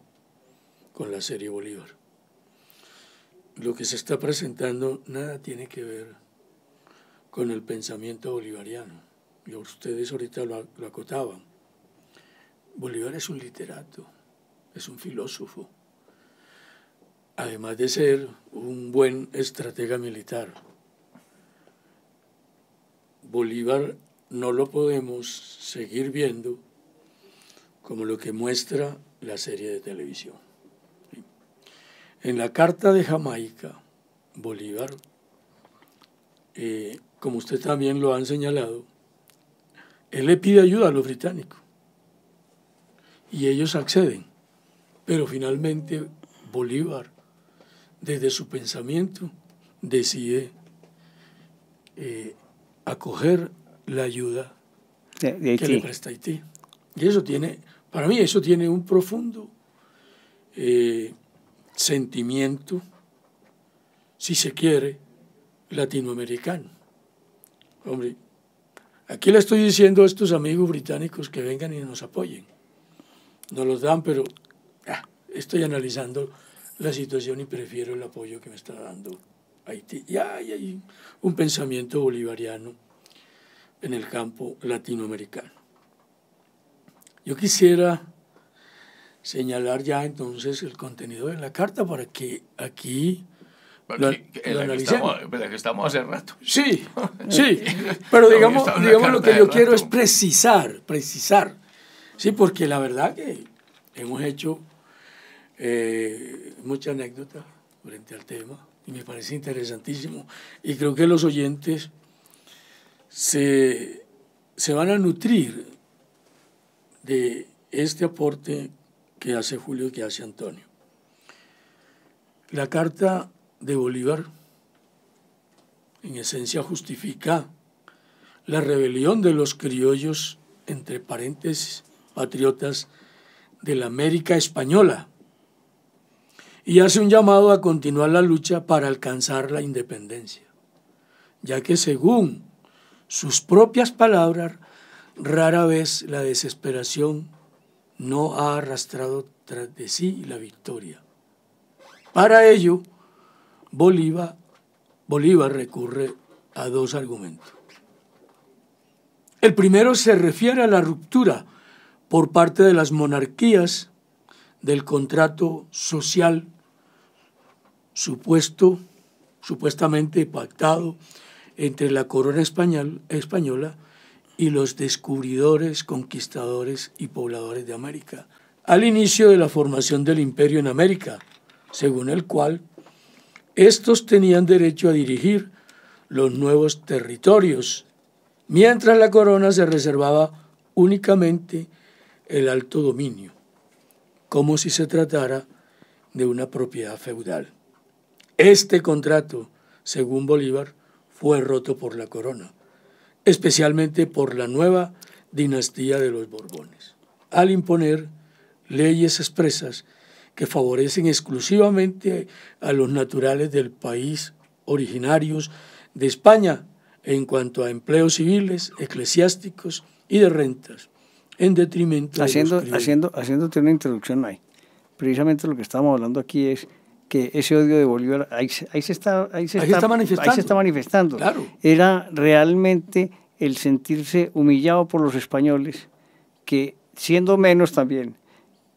con la serie Bolívar. Lo que se está presentando nada tiene que ver con el pensamiento bolivariano. Y ustedes ahorita lo, lo acotaban. Bolívar es un literato, es un filósofo, además de ser un buen estratega militar. Bolívar no lo podemos seguir viendo como lo que muestra la serie de televisión. En la Carta de Jamaica, Bolívar, eh, como usted también lo han señalado, él le pide ayuda a los británicos y ellos acceden. Pero finalmente Bolívar, desde su pensamiento, decide eh, acoger la ayuda que le presta Haití. Y eso tiene, para mí eso tiene un profundo eh, sentimiento, si se quiere, latinoamericano. Hombre, aquí le estoy diciendo a estos amigos británicos que vengan y nos apoyen. Nos los dan, pero ah, estoy analizando la situación y prefiero el apoyo que me está dando Haití. ya hay un pensamiento bolivariano en el campo latinoamericano. Yo quisiera señalar ya entonces el contenido de la carta para que aquí la que estamos, pues, que estamos hace rato. Sí, sí, pero digamos, lo que yo quiero es precisar, precisar, sí, porque la verdad que hemos hecho eh, mucha anécdota frente al tema y me parece interesantísimo y creo que los oyentes se, van a nutrir de este aporte que hace Julio y que hace Antonio. La carta de Bolívar en esencia justifica la rebelión de los criollos, entre paréntesis, patriotas de la América española, y hace un llamado a continuar la lucha para alcanzar la independencia, ya que según sus propias palabras, rara vez la desesperación no ha arrastrado tras de sí la victoria. Para ello, Bolívar, Bolívar recurre a dos argumentos. El primero se refiere a la ruptura por parte de las monarquías del contrato social supuesto, supuestamente pactado entre la corona española y los descubridores, conquistadores y pobladores de América, al inicio de la formación del imperio en América, según el cual estos tenían derecho a dirigir los nuevos territorios, mientras la corona se reservaba únicamente el alto dominio, como si se tratara de una propiedad feudal. Este contrato, según Bolívar, fue roto por la corona, especialmente por la nueva dinastía de los Borbones, al imponer leyes expresas que favorecen exclusivamente a los naturales del país originarios de España en cuanto a empleos civiles, eclesiásticos y de rentas, en detrimento de los haciendo Haciéndote una introducción ahí. Precisamente lo que estamos hablando aquí es que ese odio de Bolívar ahí, se está ahí se, está, manifestando. Ahí se está manifestando. Era realmente el sentirse humillado por los españoles que siendo menos también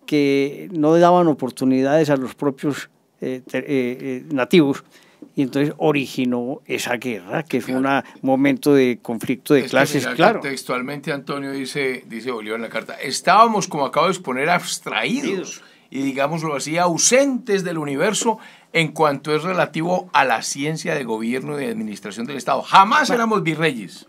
que no daban oportunidades a los propios eh, eh, eh, nativos y entonces originó esa guerra, que fue un momento de conflicto de clases, claro. Textualmente Antonio dice, dice Bolívar en la carta, estábamos, como acabo de exponer, abstraídos y digámoslo así, ausentes del universo en cuanto es relativo a la ciencia de gobierno y de administración del Estado. Jamás éramos virreyes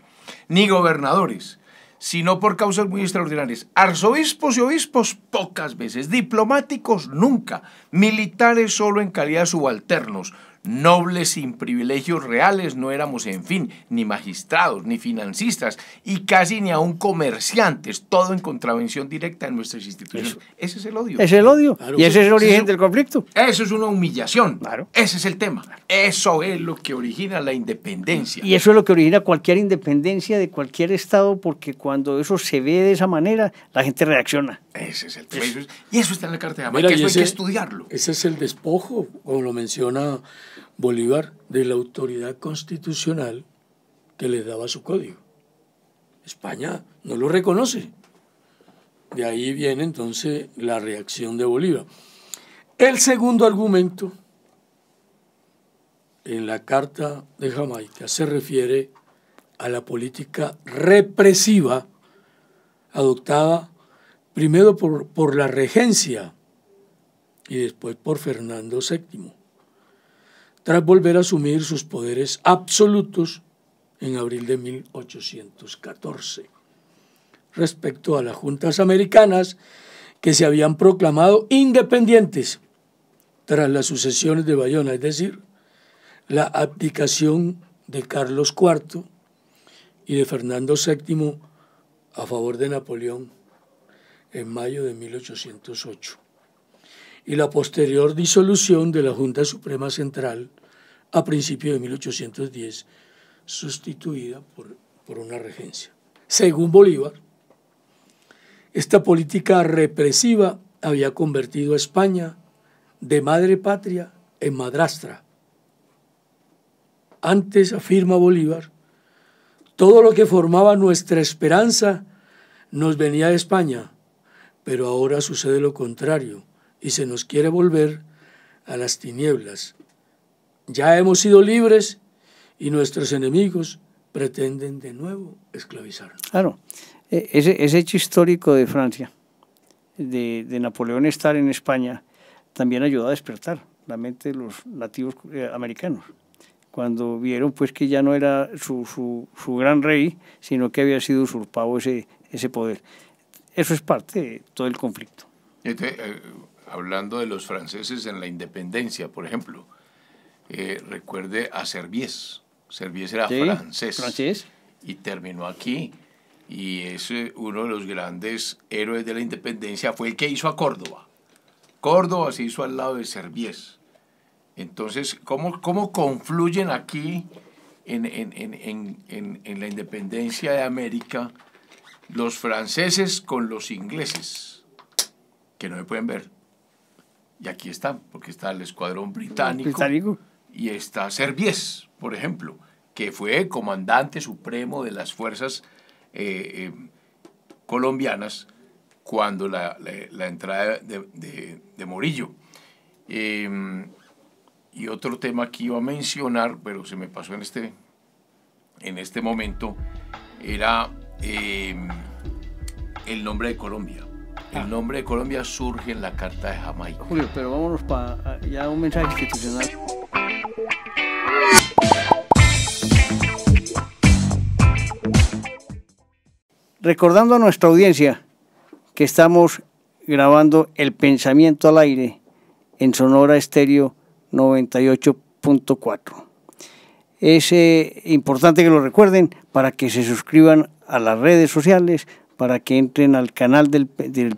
ni gobernadores, sino por causas muy extraordinarias. Arzobispos y obispos pocas veces, diplomáticos nunca, militares solo en calidad de subalternos, nobles sin privilegios reales no éramos, en fin, ni magistrados, ni financistas, y casi ni aún comerciantes, todo en contravención directa en nuestras instituciones. Ese es el odio. Es el odio. Y ese es el origen del conflicto. Eso es una humillación. Claro. Ese es el tema. Eso es lo que origina la independencia. Y eso es lo que origina cualquier independencia de cualquier Estado, porque cuando eso se ve de esa manera, la gente reacciona. Ese es el tema. Y eso está en la Carta de América. eso hay que estudiarlo. Ese es el despojo, como lo menciona Bolívar de la autoridad constitucional que le daba su código. España no lo reconoce. De ahí viene entonces la reacción de Bolívar. El segundo argumento en la Carta de Jamaica se refiere a la política represiva adoptada primero por, por la regencia y después por Fernando VII tras volver a asumir sus poderes absolutos en abril de 1814. Respecto a las juntas americanas que se habían proclamado independientes tras las sucesiones de Bayona, es decir, la abdicación de Carlos IV y de Fernando VII a favor de Napoleón en mayo de 1808 y la posterior disolución de la Junta Suprema Central a principios de 1810, sustituida por, por una regencia. Según Bolívar, esta política represiva había convertido a España de madre patria en madrastra. Antes, afirma Bolívar, todo lo que formaba nuestra esperanza nos venía de España, pero ahora sucede lo contrario y se nos quiere volver a las tinieblas. Ya hemos sido libres y nuestros enemigos pretenden de nuevo esclavizarnos. Claro, e, ese, hecho histórico de Francia, de, Napoleón estar en España, también ayudó a despertar la mente de los nativos eh, americanos cuando vieron pues que ya no era su, gran rey, sino que había sido usurpado ese, ese poder. Eso es parte de todo el conflicto. Este, eh, hablando de los franceses en la independencia, por ejemplo, eh, recuerde a Servies Servies era francés, y terminó aquí. Y es uno de los grandes héroes de la independencia, fue el que hizo a Córdoba. Córdoba se hizo al lado de Servies Entonces, ¿cómo, cómo confluyen aquí en, en, en la independencia de América los franceses con los ingleses? Que no me pueden ver. Y aquí está porque está el escuadrón británico, y está Servies, por ejemplo, que fue comandante supremo de las fuerzas eh, eh, colombianas cuando la, entrada de, de, Morillo. Eh, y otro tema que iba a mencionar, pero se me pasó en este, en este momento, era el nombre de Colombia. El ah. nombre de Colombia surge en la Carta de Jamaica. Julio, pero vámonos para ya un mensaje institucional. Recordando a nuestra audiencia que estamos grabando El Pensamiento al Aire en Sonora Estéreo 98.4. Es eh, importante que lo recuerden para que se suscriban a las redes sociales, para que entren al canal del,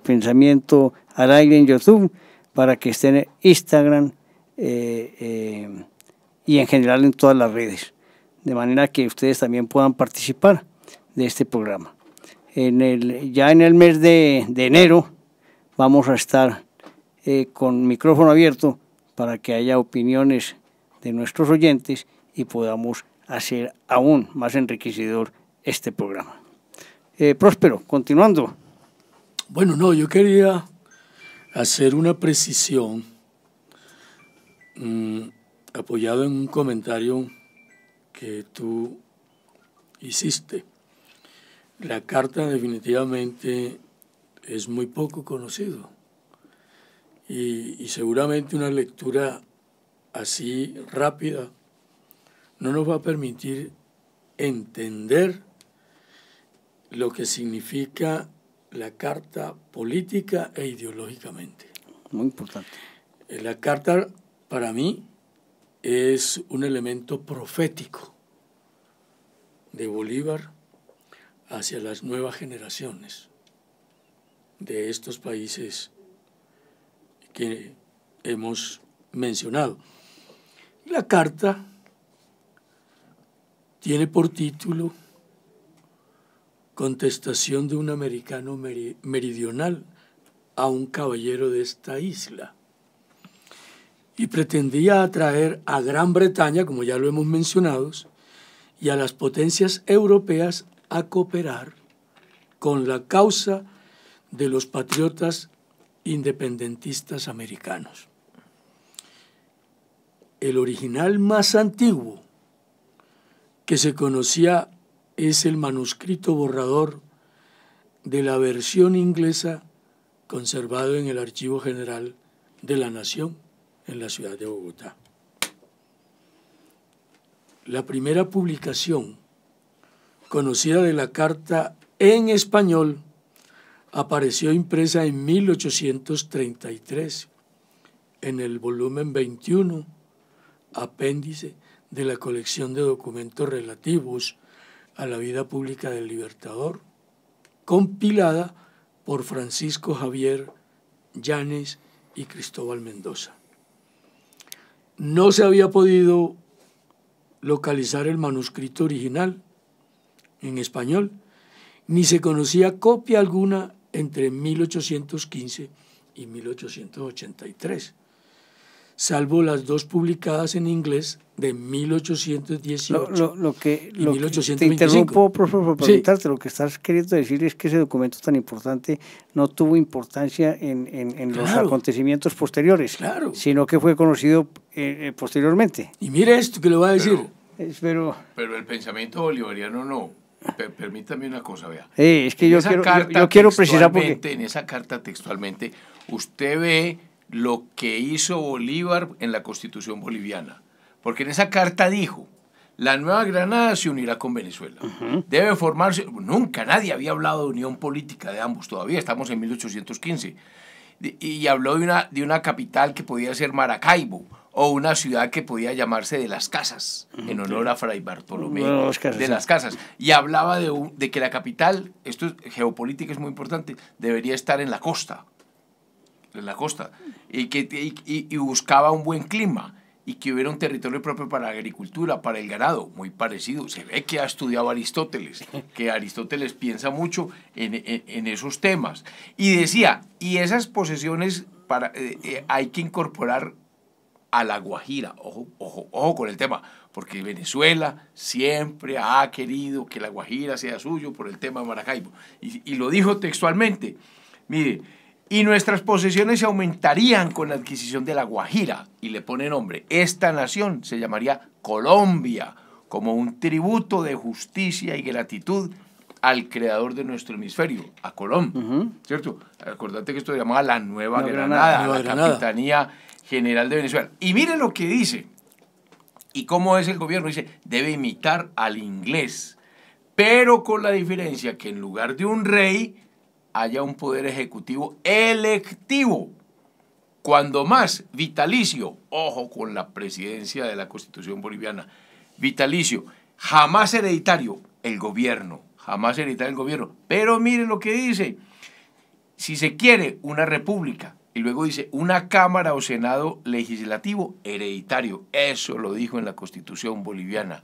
pensamiento al aire en YouTube, para que estén en Instagram eh, eh, y en general en todas las redes, de manera que ustedes también puedan participar de este programa. En el, ya en el mes de, enero vamos a estar eh, con micrófono abierto para que haya opiniones de nuestros oyentes y podamos hacer aún más enriquecedor este programa. Eh, Próspero, continuando. Bueno, no, yo quería hacer una precisión mm, apoyado en un comentario que tú hiciste. La carta definitivamente es muy poco conocido y seguramente una lectura así rápida no nos va a permitir entender lo que significa la carta política e ideológicamente. Muy importante. Eh, la carta para mí es un elemento profético de Bolívar hacia las nuevas generaciones de estos países que hemos mencionado. La carta tiene por título contestación de un americano meridional a un caballero de esta isla. Y pretendía atraer a Gran Bretaña, como ya lo hemos mencionado, y a las potencias europeas a cooperar con la causa de los patriotas independentistas americanos. El original más antiguo que se conocía es el manuscrito borrador de la versión inglesa conservado en el Archivo General de la Nación en la ciudad de Bogotá. La primera publicación conocida de la carta en español apareció impresa en 1833 en el volumen 21, apéndice de la colección de documentos relativos a la vida pública del Libertador, compilada por Francisco Javier Llanes y Cristóbal Mendoza. No se había podido localizar el manuscrito original en español, ni se conocía copia alguna entre 1815 y 1883, salvo las dos publicadas en inglés de 1818. Lo, lo que, 1825. te interrumpo, profesor, para preguntarte, lo que estás queriendo decir es que ese documento tan importante no tuvo importancia en, los acontecimientos posteriores, claro. sino que fue conocido eh, eh, posteriormente. Y mire esto que le voy a decir. Pero, pero el pensamiento bolivariano no. permítame una cosa, vea. Eh, es que yo quiero, yo quiero precisar porque... En esa carta textualmente, usted ve lo que hizo Bolívar en la Constitución boliviana porque en esa carta dijo, la Nueva Granada se unirá con Venezuela. Debe formarse, nunca nadie había hablado de unión política de ambos, todavía estamos en 1815. Y habló de una, de una capital que podía ser Maracaibo o una ciudad que podía llamarse de las casas, en honor a Fray Bartolomé de las casas. Y hablaba de, que la capital, esto es, geopolítica es muy importante, debería estar en la costa, en la costa, y, que, y buscaba un buen clima y que hubiera un territorio propio para la agricultura, para el ganado, muy parecido. Se ve que ha estudiado Aristóteles, que Aristóteles piensa mucho en, esos temas. Y decía, y esas posesiones para, eh, eh, hay que incorporar a la Guajira. Ojo, ojo, ojo con el tema, porque Venezuela siempre ha querido que la Guajira sea suyo por el tema de Maracaibo. Y, y lo dijo textualmente. Mire, y nuestras posesiones se aumentarían con la adquisición de La Guajira y le pone nombre. Esta nación se llamaría Colombia como un tributo de justicia y gratitud al creador de nuestro hemisferio, a Colón, ¿cierto? Acordate que esto se llamaba la Nueva, Granada, la Capitanía General de Venezuela. Y mire lo que dice, y cómo es el gobierno, dice, debe imitar al inglés, pero con la diferencia que en lugar de un rey, haya un poder ejecutivo electivo, cuando más vitalicio, ojo con la presidencia de la Constitución Boliviana, vitalicio, jamás hereditario el gobierno, jamás hereditario el gobierno. Pero miren lo que dice, si se quiere una república, y luego dice, una Cámara o Senado legislativo hereditario, eso lo dijo en la Constitución Boliviana,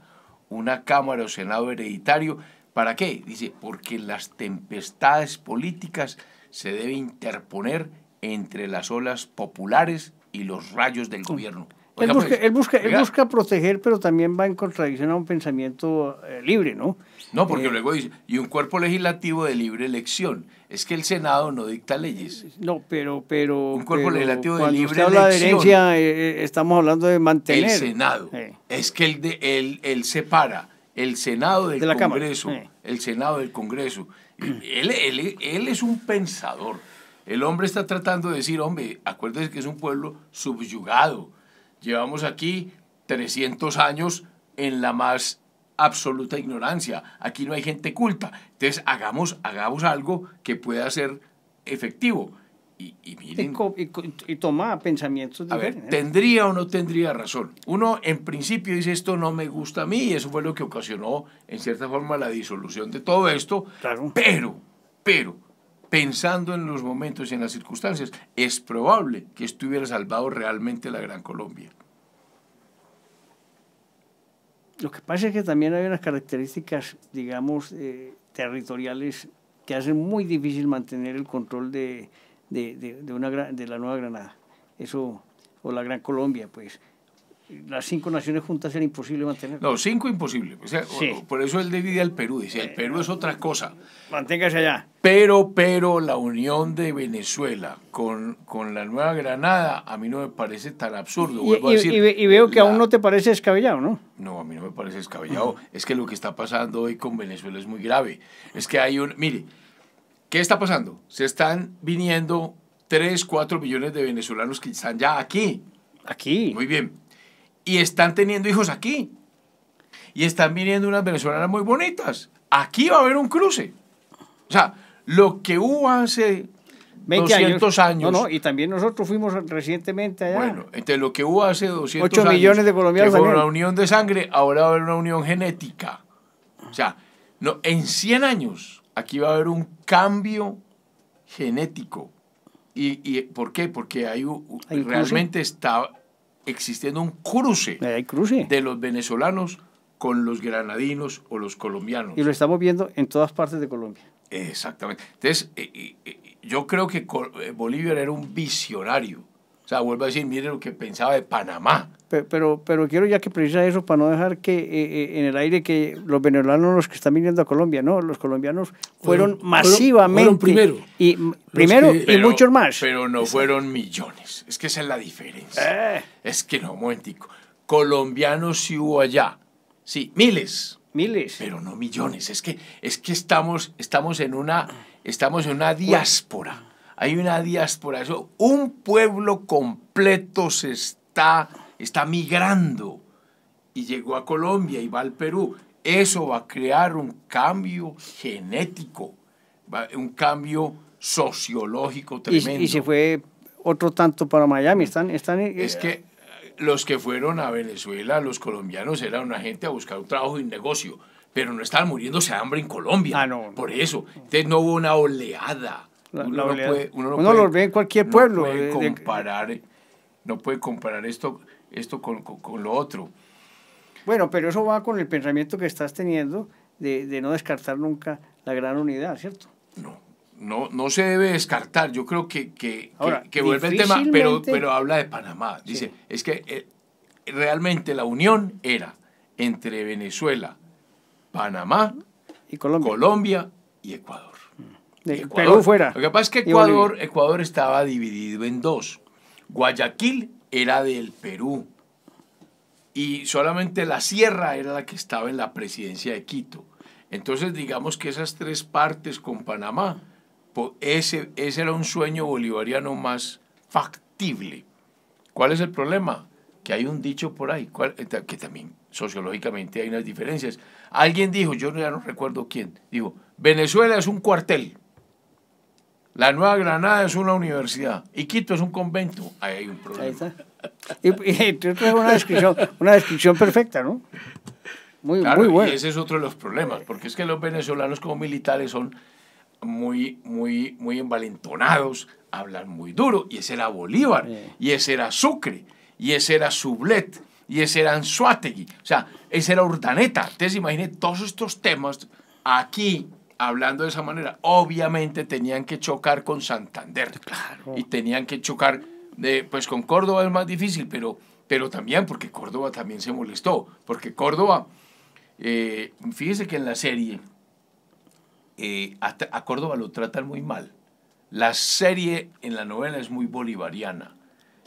una Cámara o Senado hereditario ¿Para qué? Dice, porque las tempestades políticas se deben interponer entre las olas populares y los rayos del gobierno. él, pues, busca, proteger, pero también va en contradicción a un pensamiento eh, libre, ¿no? No, porque eh, luego dice, y un cuerpo legislativo de libre elección. Es que el Senado no dicta leyes. No, pero... pero un cuerpo legislativo de libre elección. de eh, estamos hablando de mantener... El Senado. Es que él, él, él separa el Senado del Congreso, el Senado del Congreso. él, es un pensador. El hombre está tratando de decir, hombre, acuérdense que es un pueblo subyugado. Llevamos aquí 300 años en la más absoluta ignorancia. Aquí no hay gente culta. Entonces, hagamos, hagamos algo que pueda ser efectivo y, y, miren, y, toma pensamientos a ver, ¿tendría o no tendría razón? Uno en principio dice esto no me gusta a mí y eso fue lo que ocasionó en cierta forma la disolución de todo esto, pero, pero pensando en los momentos y en las circunstancias, es probable que estuviera salvado realmente la Gran Colombia. Lo que pasa es que también hay unas características, digamos, eh, territoriales que hacen muy difícil mantener el control de, de, de, de, de la Nueva Granada, eso, o la Gran Colombia, pues las cinco naciones juntas era imposible mantener. No, cinco imposible. Por eso él divide al Perú. Dice, el eh, Perú es otra cosa. Manténgase allá. Pero, pero la unión de Venezuela con, con la Nueva Granada a mí no me parece tan absurdo. Y, veo que aún no te parece descabellado, ¿no? No, a mí no me parece descabellado. Es que lo que está pasando hoy con Venezuela es muy grave. Es que hay un... Mire, ¿Qué está pasando? Se están viniendo 3, 4 millones de venezolanos que están ya aquí. Aquí. Muy bien. Y están teniendo hijos aquí. Y están viniendo unas venezolanas muy bonitas. Aquí va a haber un cruce. O sea, lo que hubo hace 200 años. No, no, y también nosotros fuimos recientemente allá. Bueno, entre lo que hubo hace 200 años. 8 millones de colombianos. Que fue una unión de sangre, ahora va a haber una unión genética. O sea, no, en 100 años aquí va a haber un cambio genético. ¿Y, por qué? Porque hay, realmente está existiendo un cruce, de los venezolanos con los granadinos o los colombianos. Y lo estamos viendo en todas partes de Colombia. Exactamente. Entonces, eh, eh, eh, yo creo que Bolivia era un visionario o sea, vuelvo a decir, mire lo que pensaba de Panamá. Pero, pero, quiero ya que precisa eso para no dejar que eh, eh, en el aire que los venezolanos los que están viniendo a Colombia, no, los colombianos fueron, masivamente. Fueron, primero. Y, primero y muchos más. Pero no fueron millones. Es que esa es la diferencia. Eh. Es que no, un Colombianos sí hubo allá. Sí, miles. Miles. Pero no millones. Es que, es que estamos, estamos en una, estamos en una diáspora hay una diáspora, un pueblo completo se está, está migrando y llegó a Colombia y va al Perú. Eso va a crear un cambio genético, un cambio sociológico tremendo. Y, se fue otro tanto para Miami. Están, están, es que eh, los que fueron a Venezuela, los colombianos, eran una gente a buscar un trabajo y un negocio, pero no estaban muriéndose de hambre en Colombia. Ah, no, Por eso, entonces no hubo una oleada uno, lo ve en cualquier pueblo. No puede eh, comparar, no puede comparar esto, esto con, lo otro. Bueno, pero eso va con el pensamiento que estás teniendo de, no descartar nunca la gran unidad, ¿cierto? No, no, no se debe descartar. Yo creo que, que, que, vuelve el tema, pero, pero habla de Panamá. Dice, es que eh, realmente la unión era entre Venezuela, Panamá, y Colombia, Colombia y Ecuador. De Perú fuera. Lo que pasa es que Ecuador, Ecuador estaba dividido en dos. Guayaquil era del Perú y solamente la sierra era la que estaba en la presidencia de Quito. Entonces digamos que esas tres partes con Panamá, ese, ese era un sueño bolivariano más factible. ¿Cuál es el problema? Que hay un dicho por ahí, eh, que también sociológicamente hay unas diferencias. Alguien dijo, yo ya no recuerdo quién, dijo, Venezuela es un cuartel. La Nueva Granada es una universidad y Quito es un convento. Ahí hay un problema. Ahí Y, entonces es una descripción, una descripción perfecta, ¿no? Muy, claro, Y ese es otro de los problemas, porque es que los venezolanos como militares son muy, muy, muy envalentonados, hablan muy duro, y ese era Bolívar, y ese era Sucre, y ese era Sublet, y ese era Anzuategui, o sea, ese era Urdaneta. Ustedes imaginen todos estos temas aquí hablando de esa manera, obviamente tenían que chocar con Santander. Claro. Y tenían que chocar, pues con Córdoba es más difícil, pero, pero también porque Córdoba también se molestó. Porque Córdoba, eh, fíjese que en la serie, eh, a, a, Córdoba lo tratan muy mal. La serie en la novela es muy bolivariana.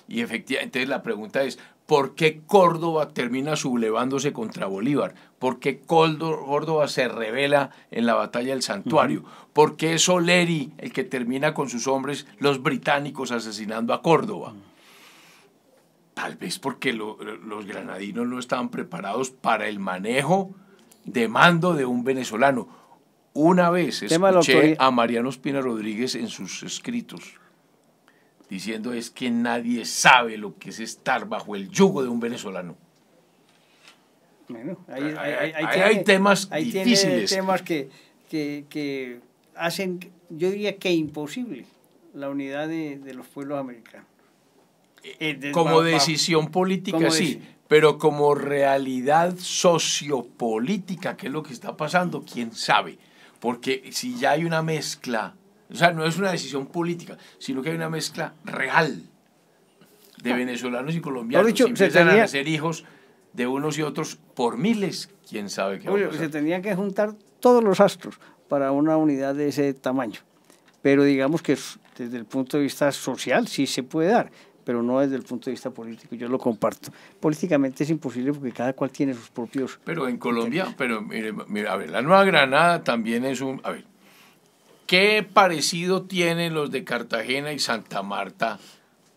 Y efectivamente, entonces la pregunta es, ¿Por qué Córdoba termina sublevándose contra Bolívar? ¿Por qué Córdoba se revela en la batalla del santuario? ¿Por qué es el que termina con sus hombres, los británicos, asesinando a Córdoba? Mm. Tal vez porque los granadinos no estaban preparados para el manejo de mando de un venezolano. Una vez escuché a Mariano Espina Rodríguez en sus escritos diciendo es que nadie sabe lo que es estar bajo el yugo de un venezolano. Bueno, hay temas difíciles. Hay temas que, hacen, yo diría que imposible, la unidad de, los pueblos americanos. Eh, eh, como decisión política, sí, pero como realidad sociopolítica, que es lo que está pasando, quién sabe. Porque si ya hay una mezcla o sea, no es una decisión política, sino que hay una mezcla real de ah. venezolanos y colombianos. que se empiezan a hijos de unos y otros por miles, quién sabe qué. se tendrían que juntar todos los astros para una unidad de ese tamaño. Pero digamos que desde el punto de vista social sí se puede dar, pero no desde el punto de vista político. Yo lo comparto. Políticamente es imposible porque cada cual tiene sus propios. Pero en Colombia, pero mire, a ver, la Nueva Granada también es un. A ver, ¿Qué parecido tienen los de Cartagena y Santa Marta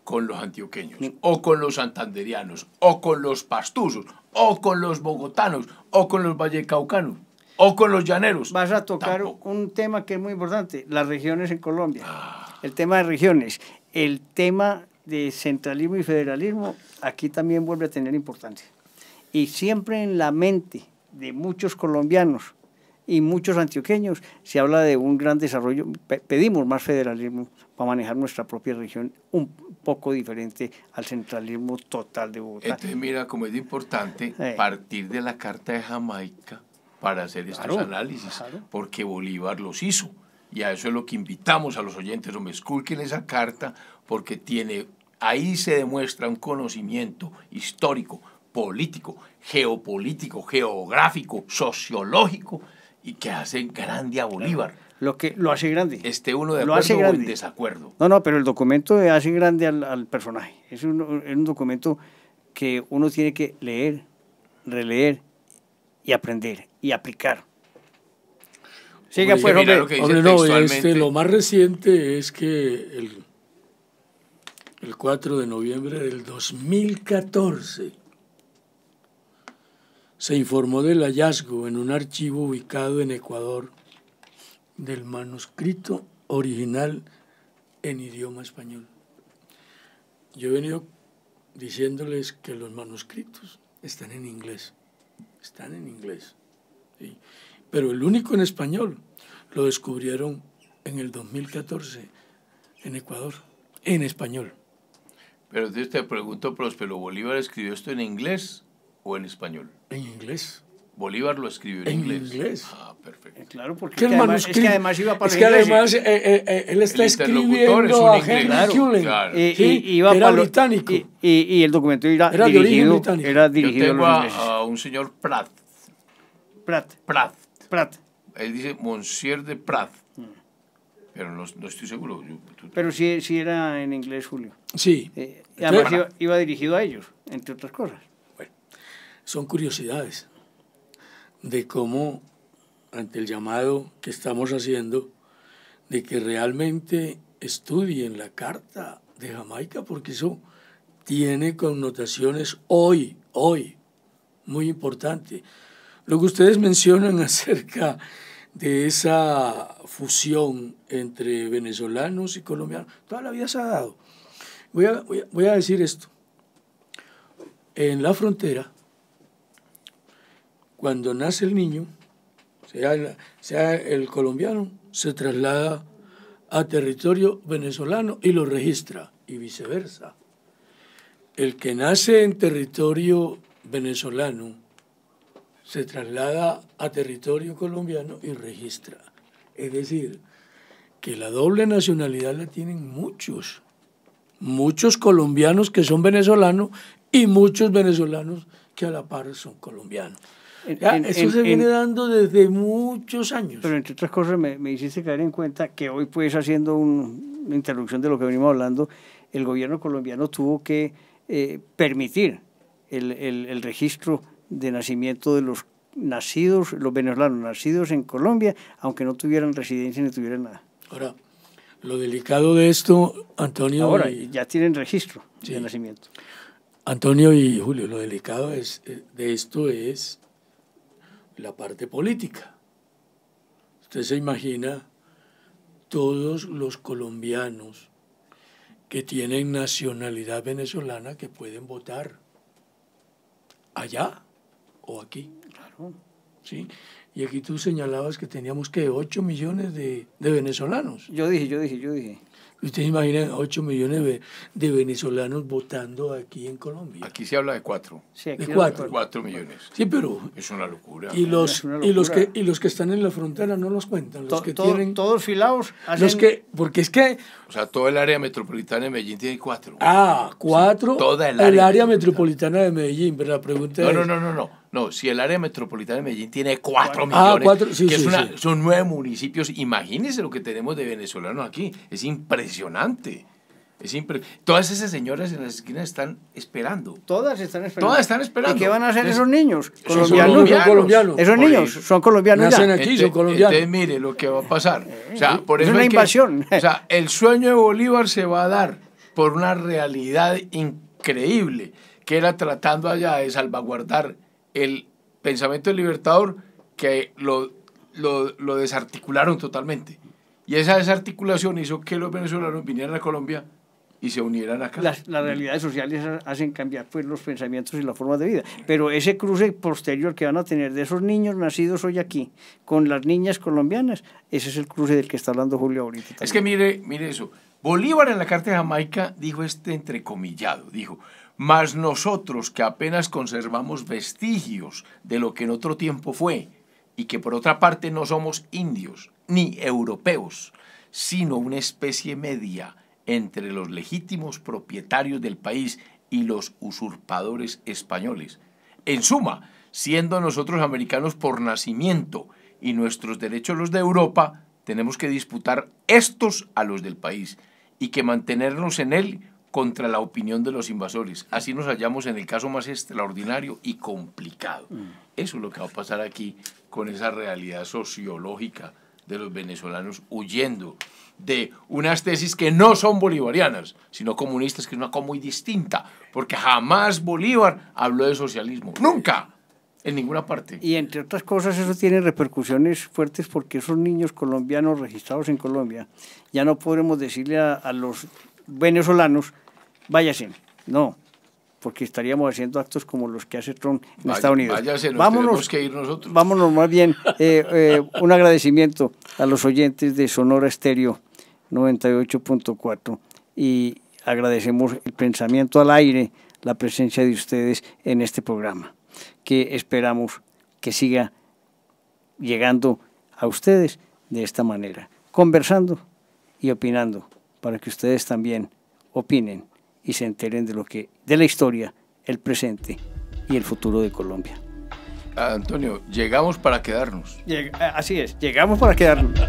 con los antioqueños? O con los santanderianos, o con los pastusos, o con los bogotanos, o con los vallecaucanos, o con los llaneros. Vas a tocar un tema que es muy importante, las regiones en Colombia. Ah. El tema de regiones, el tema de centralismo y federalismo, aquí también vuelve a tener importancia. Y siempre en la mente de muchos colombianos, y muchos antioqueños, se habla de un gran desarrollo, pedimos más federalismo para manejar nuestra propia región un poco diferente al centralismo total de Bogotá. Entonces mira como es importante partir de la Carta de Jamaica para hacer estos análisis, porque Bolívar los hizo. Y a eso es lo que invitamos a los oyentes, me esculquen esa carta porque tiene, ahí se demuestra un conocimiento histórico, político, geopolítico, geográfico, sociológico y que hacen grande a Bolívar. Lo que lo hace grande. Este uno de lo hace O en desacuerdo. No, no, pero el documento hace grande al, personaje. Es un, documento que uno tiene que leer, releer y aprender y aplicar. Siga pues, hombre. Lo, hombre este, lo más reciente es que el, el 4 de noviembre del 2014 se informó del hallazgo en un archivo ubicado en Ecuador del manuscrito original en idioma español. Yo he venido diciéndoles que los manuscritos están en inglés, están en inglés, pero el único en español lo descubrieron en el 2014 en Ecuador, en español. Pero usted te pregunto, ¿Prospero ¿Bolívar escribió esto en inglés o en español? En inglés. Bolívar lo escribió en, inglés. Ah, perfecto. Eh, claro, porque es que, además, es que, además, iba para es que además eh, eh, él está escribiendo es a Henry Y, iba era británico. Y, el documento era, dirigido, británico. Era dirigido a, un señor Pratt. Pratt. Pratt. Pratt. Él dice Monsieur de Pratt. Mm. Pero no, estoy seguro. Pero sí, sí era en inglés, Julio. Sí. además iba dirigido a ellos, entre otras cosas son curiosidades de cómo, ante el llamado que estamos haciendo, de que realmente estudien la carta de Jamaica, porque eso tiene connotaciones hoy, hoy, muy importante. Lo que ustedes mencionan acerca de esa fusión entre venezolanos y colombianos, toda la vida se ha dado. voy a decir esto. En la frontera, cuando nace el niño, sea, el colombiano, se traslada a territorio venezolano y lo registra, y viceversa. El que nace en territorio venezolano se traslada a territorio colombiano y registra. Es decir, que la doble nacionalidad la tienen muchos, muchos colombianos que son venezolanos y muchos venezolanos que a la par son colombianos eso se viene dando desde muchos años. Pero entre otras cosas me, hiciste caer en cuenta que hoy pues haciendo una interrupción de lo que venimos hablando, el gobierno colombiano tuvo que eh, permitir el, registro de nacimiento de los nacidos, los venezolanos nacidos en Colombia, aunque no tuvieran residencia ni tuvieran nada. Ahora, lo delicado de esto, Antonio. Ahora, ya tienen registro de nacimiento. Antonio y Julio, lo delicado es, eh, de esto es la parte política. Usted se imagina todos los colombianos que tienen nacionalidad venezolana que pueden votar allá o aquí. Claro. ¿Sí? Y aquí tú señalabas que teníamos que 8 millones de venezolanos. Yo dije, yo dije, yo dije. Ustedes imaginan 8 millones de, venezolanos votando aquí en Colombia. Aquí se habla de 4. Sí, de 4. 4 millones. Sí, pero... Es una locura. Y los, Y los, que, y los que están en la frontera no los cuentan. Los que tienen, todos filados. Los que, porque es que... O sea, todo el área metropolitana de Medellín tiene 4. Ah, 4. toda el área. El área metropolitana. de Medellín, pero la pregunta no, es... No, no, no, no. No, si el área metropolitana de Medellín tiene cuatro ah, millones, cuatro, son nueve municipios, imagínense lo que tenemos de venezolanos aquí, es impresionante. Es Todas esas señoras en las esquinas están esperando. Todas están esperando. Todas están esperando. ¿Y qué van a hacer esos niños? ¿Colombianos? Esos niños son colombianos Nacen aquí, mire lo que va a pasar. sea, por es una invasión. o sea, el sueño de Bolívar se va a dar por una realidad increíble que era tratando allá de salvaguardar el pensamiento del libertador que lo, desarticularon totalmente. Y esa desarticulación hizo que los venezolanos vinieran a Colombia y se unieran acá. Las, las, realidades sociales hacen cambiar pues, los pensamientos y la forma de vida. Pero ese cruce posterior que van a tener de esos niños nacidos hoy aquí con las niñas colombianas, ese es el cruce del que está hablando Julio ahorita. Es que mire, mire eso. Bolívar en la Carta de Jamaica dijo este entrecomillado, dijo, mas nosotros que apenas conservamos vestigios de lo que en otro tiempo fue, y que por otra parte no somos indios ni europeos, sino una especie media entre los legítimos propietarios del país y los usurpadores españoles. En suma, siendo nosotros americanos por nacimiento y nuestros derechos los de Europa, tenemos que disputar estos a los del país y que mantenernos en él contra la opinión de los invasores. Así nos hallamos en el caso más extraordinario y complicado. Mm. Eso es lo que va a pasar aquí con esa realidad sociológica de los venezolanos huyendo de unas tesis que no son bolivarianas, sino comunistas, que es una cosa muy distinta, porque jamás Bolívar habló de socialismo, nunca, en ninguna parte. Y entre otras cosas eso tiene repercusiones fuertes porque esos niños colombianos registrados en Colombia, ya no podremos decirle a, a los venezolanos váyase. No, porque estaríamos haciendo actos como los que hace Trump en Estados Unidos. Váyase, no vámonos, que ir nosotros. Vámonos más bien. Eh, eh, un agradecimiento a los oyentes de Sonora Estéreo 98.4 y agradecemos el pensamiento al aire, la presencia de ustedes en este programa, que esperamos que siga llegando a ustedes de esta manera, conversando y opinando, para que ustedes también opinen y se enteren de lo que de la historia, el presente y el futuro de Colombia. Antonio, llegamos para quedarnos. así es, llegamos para quedarnos.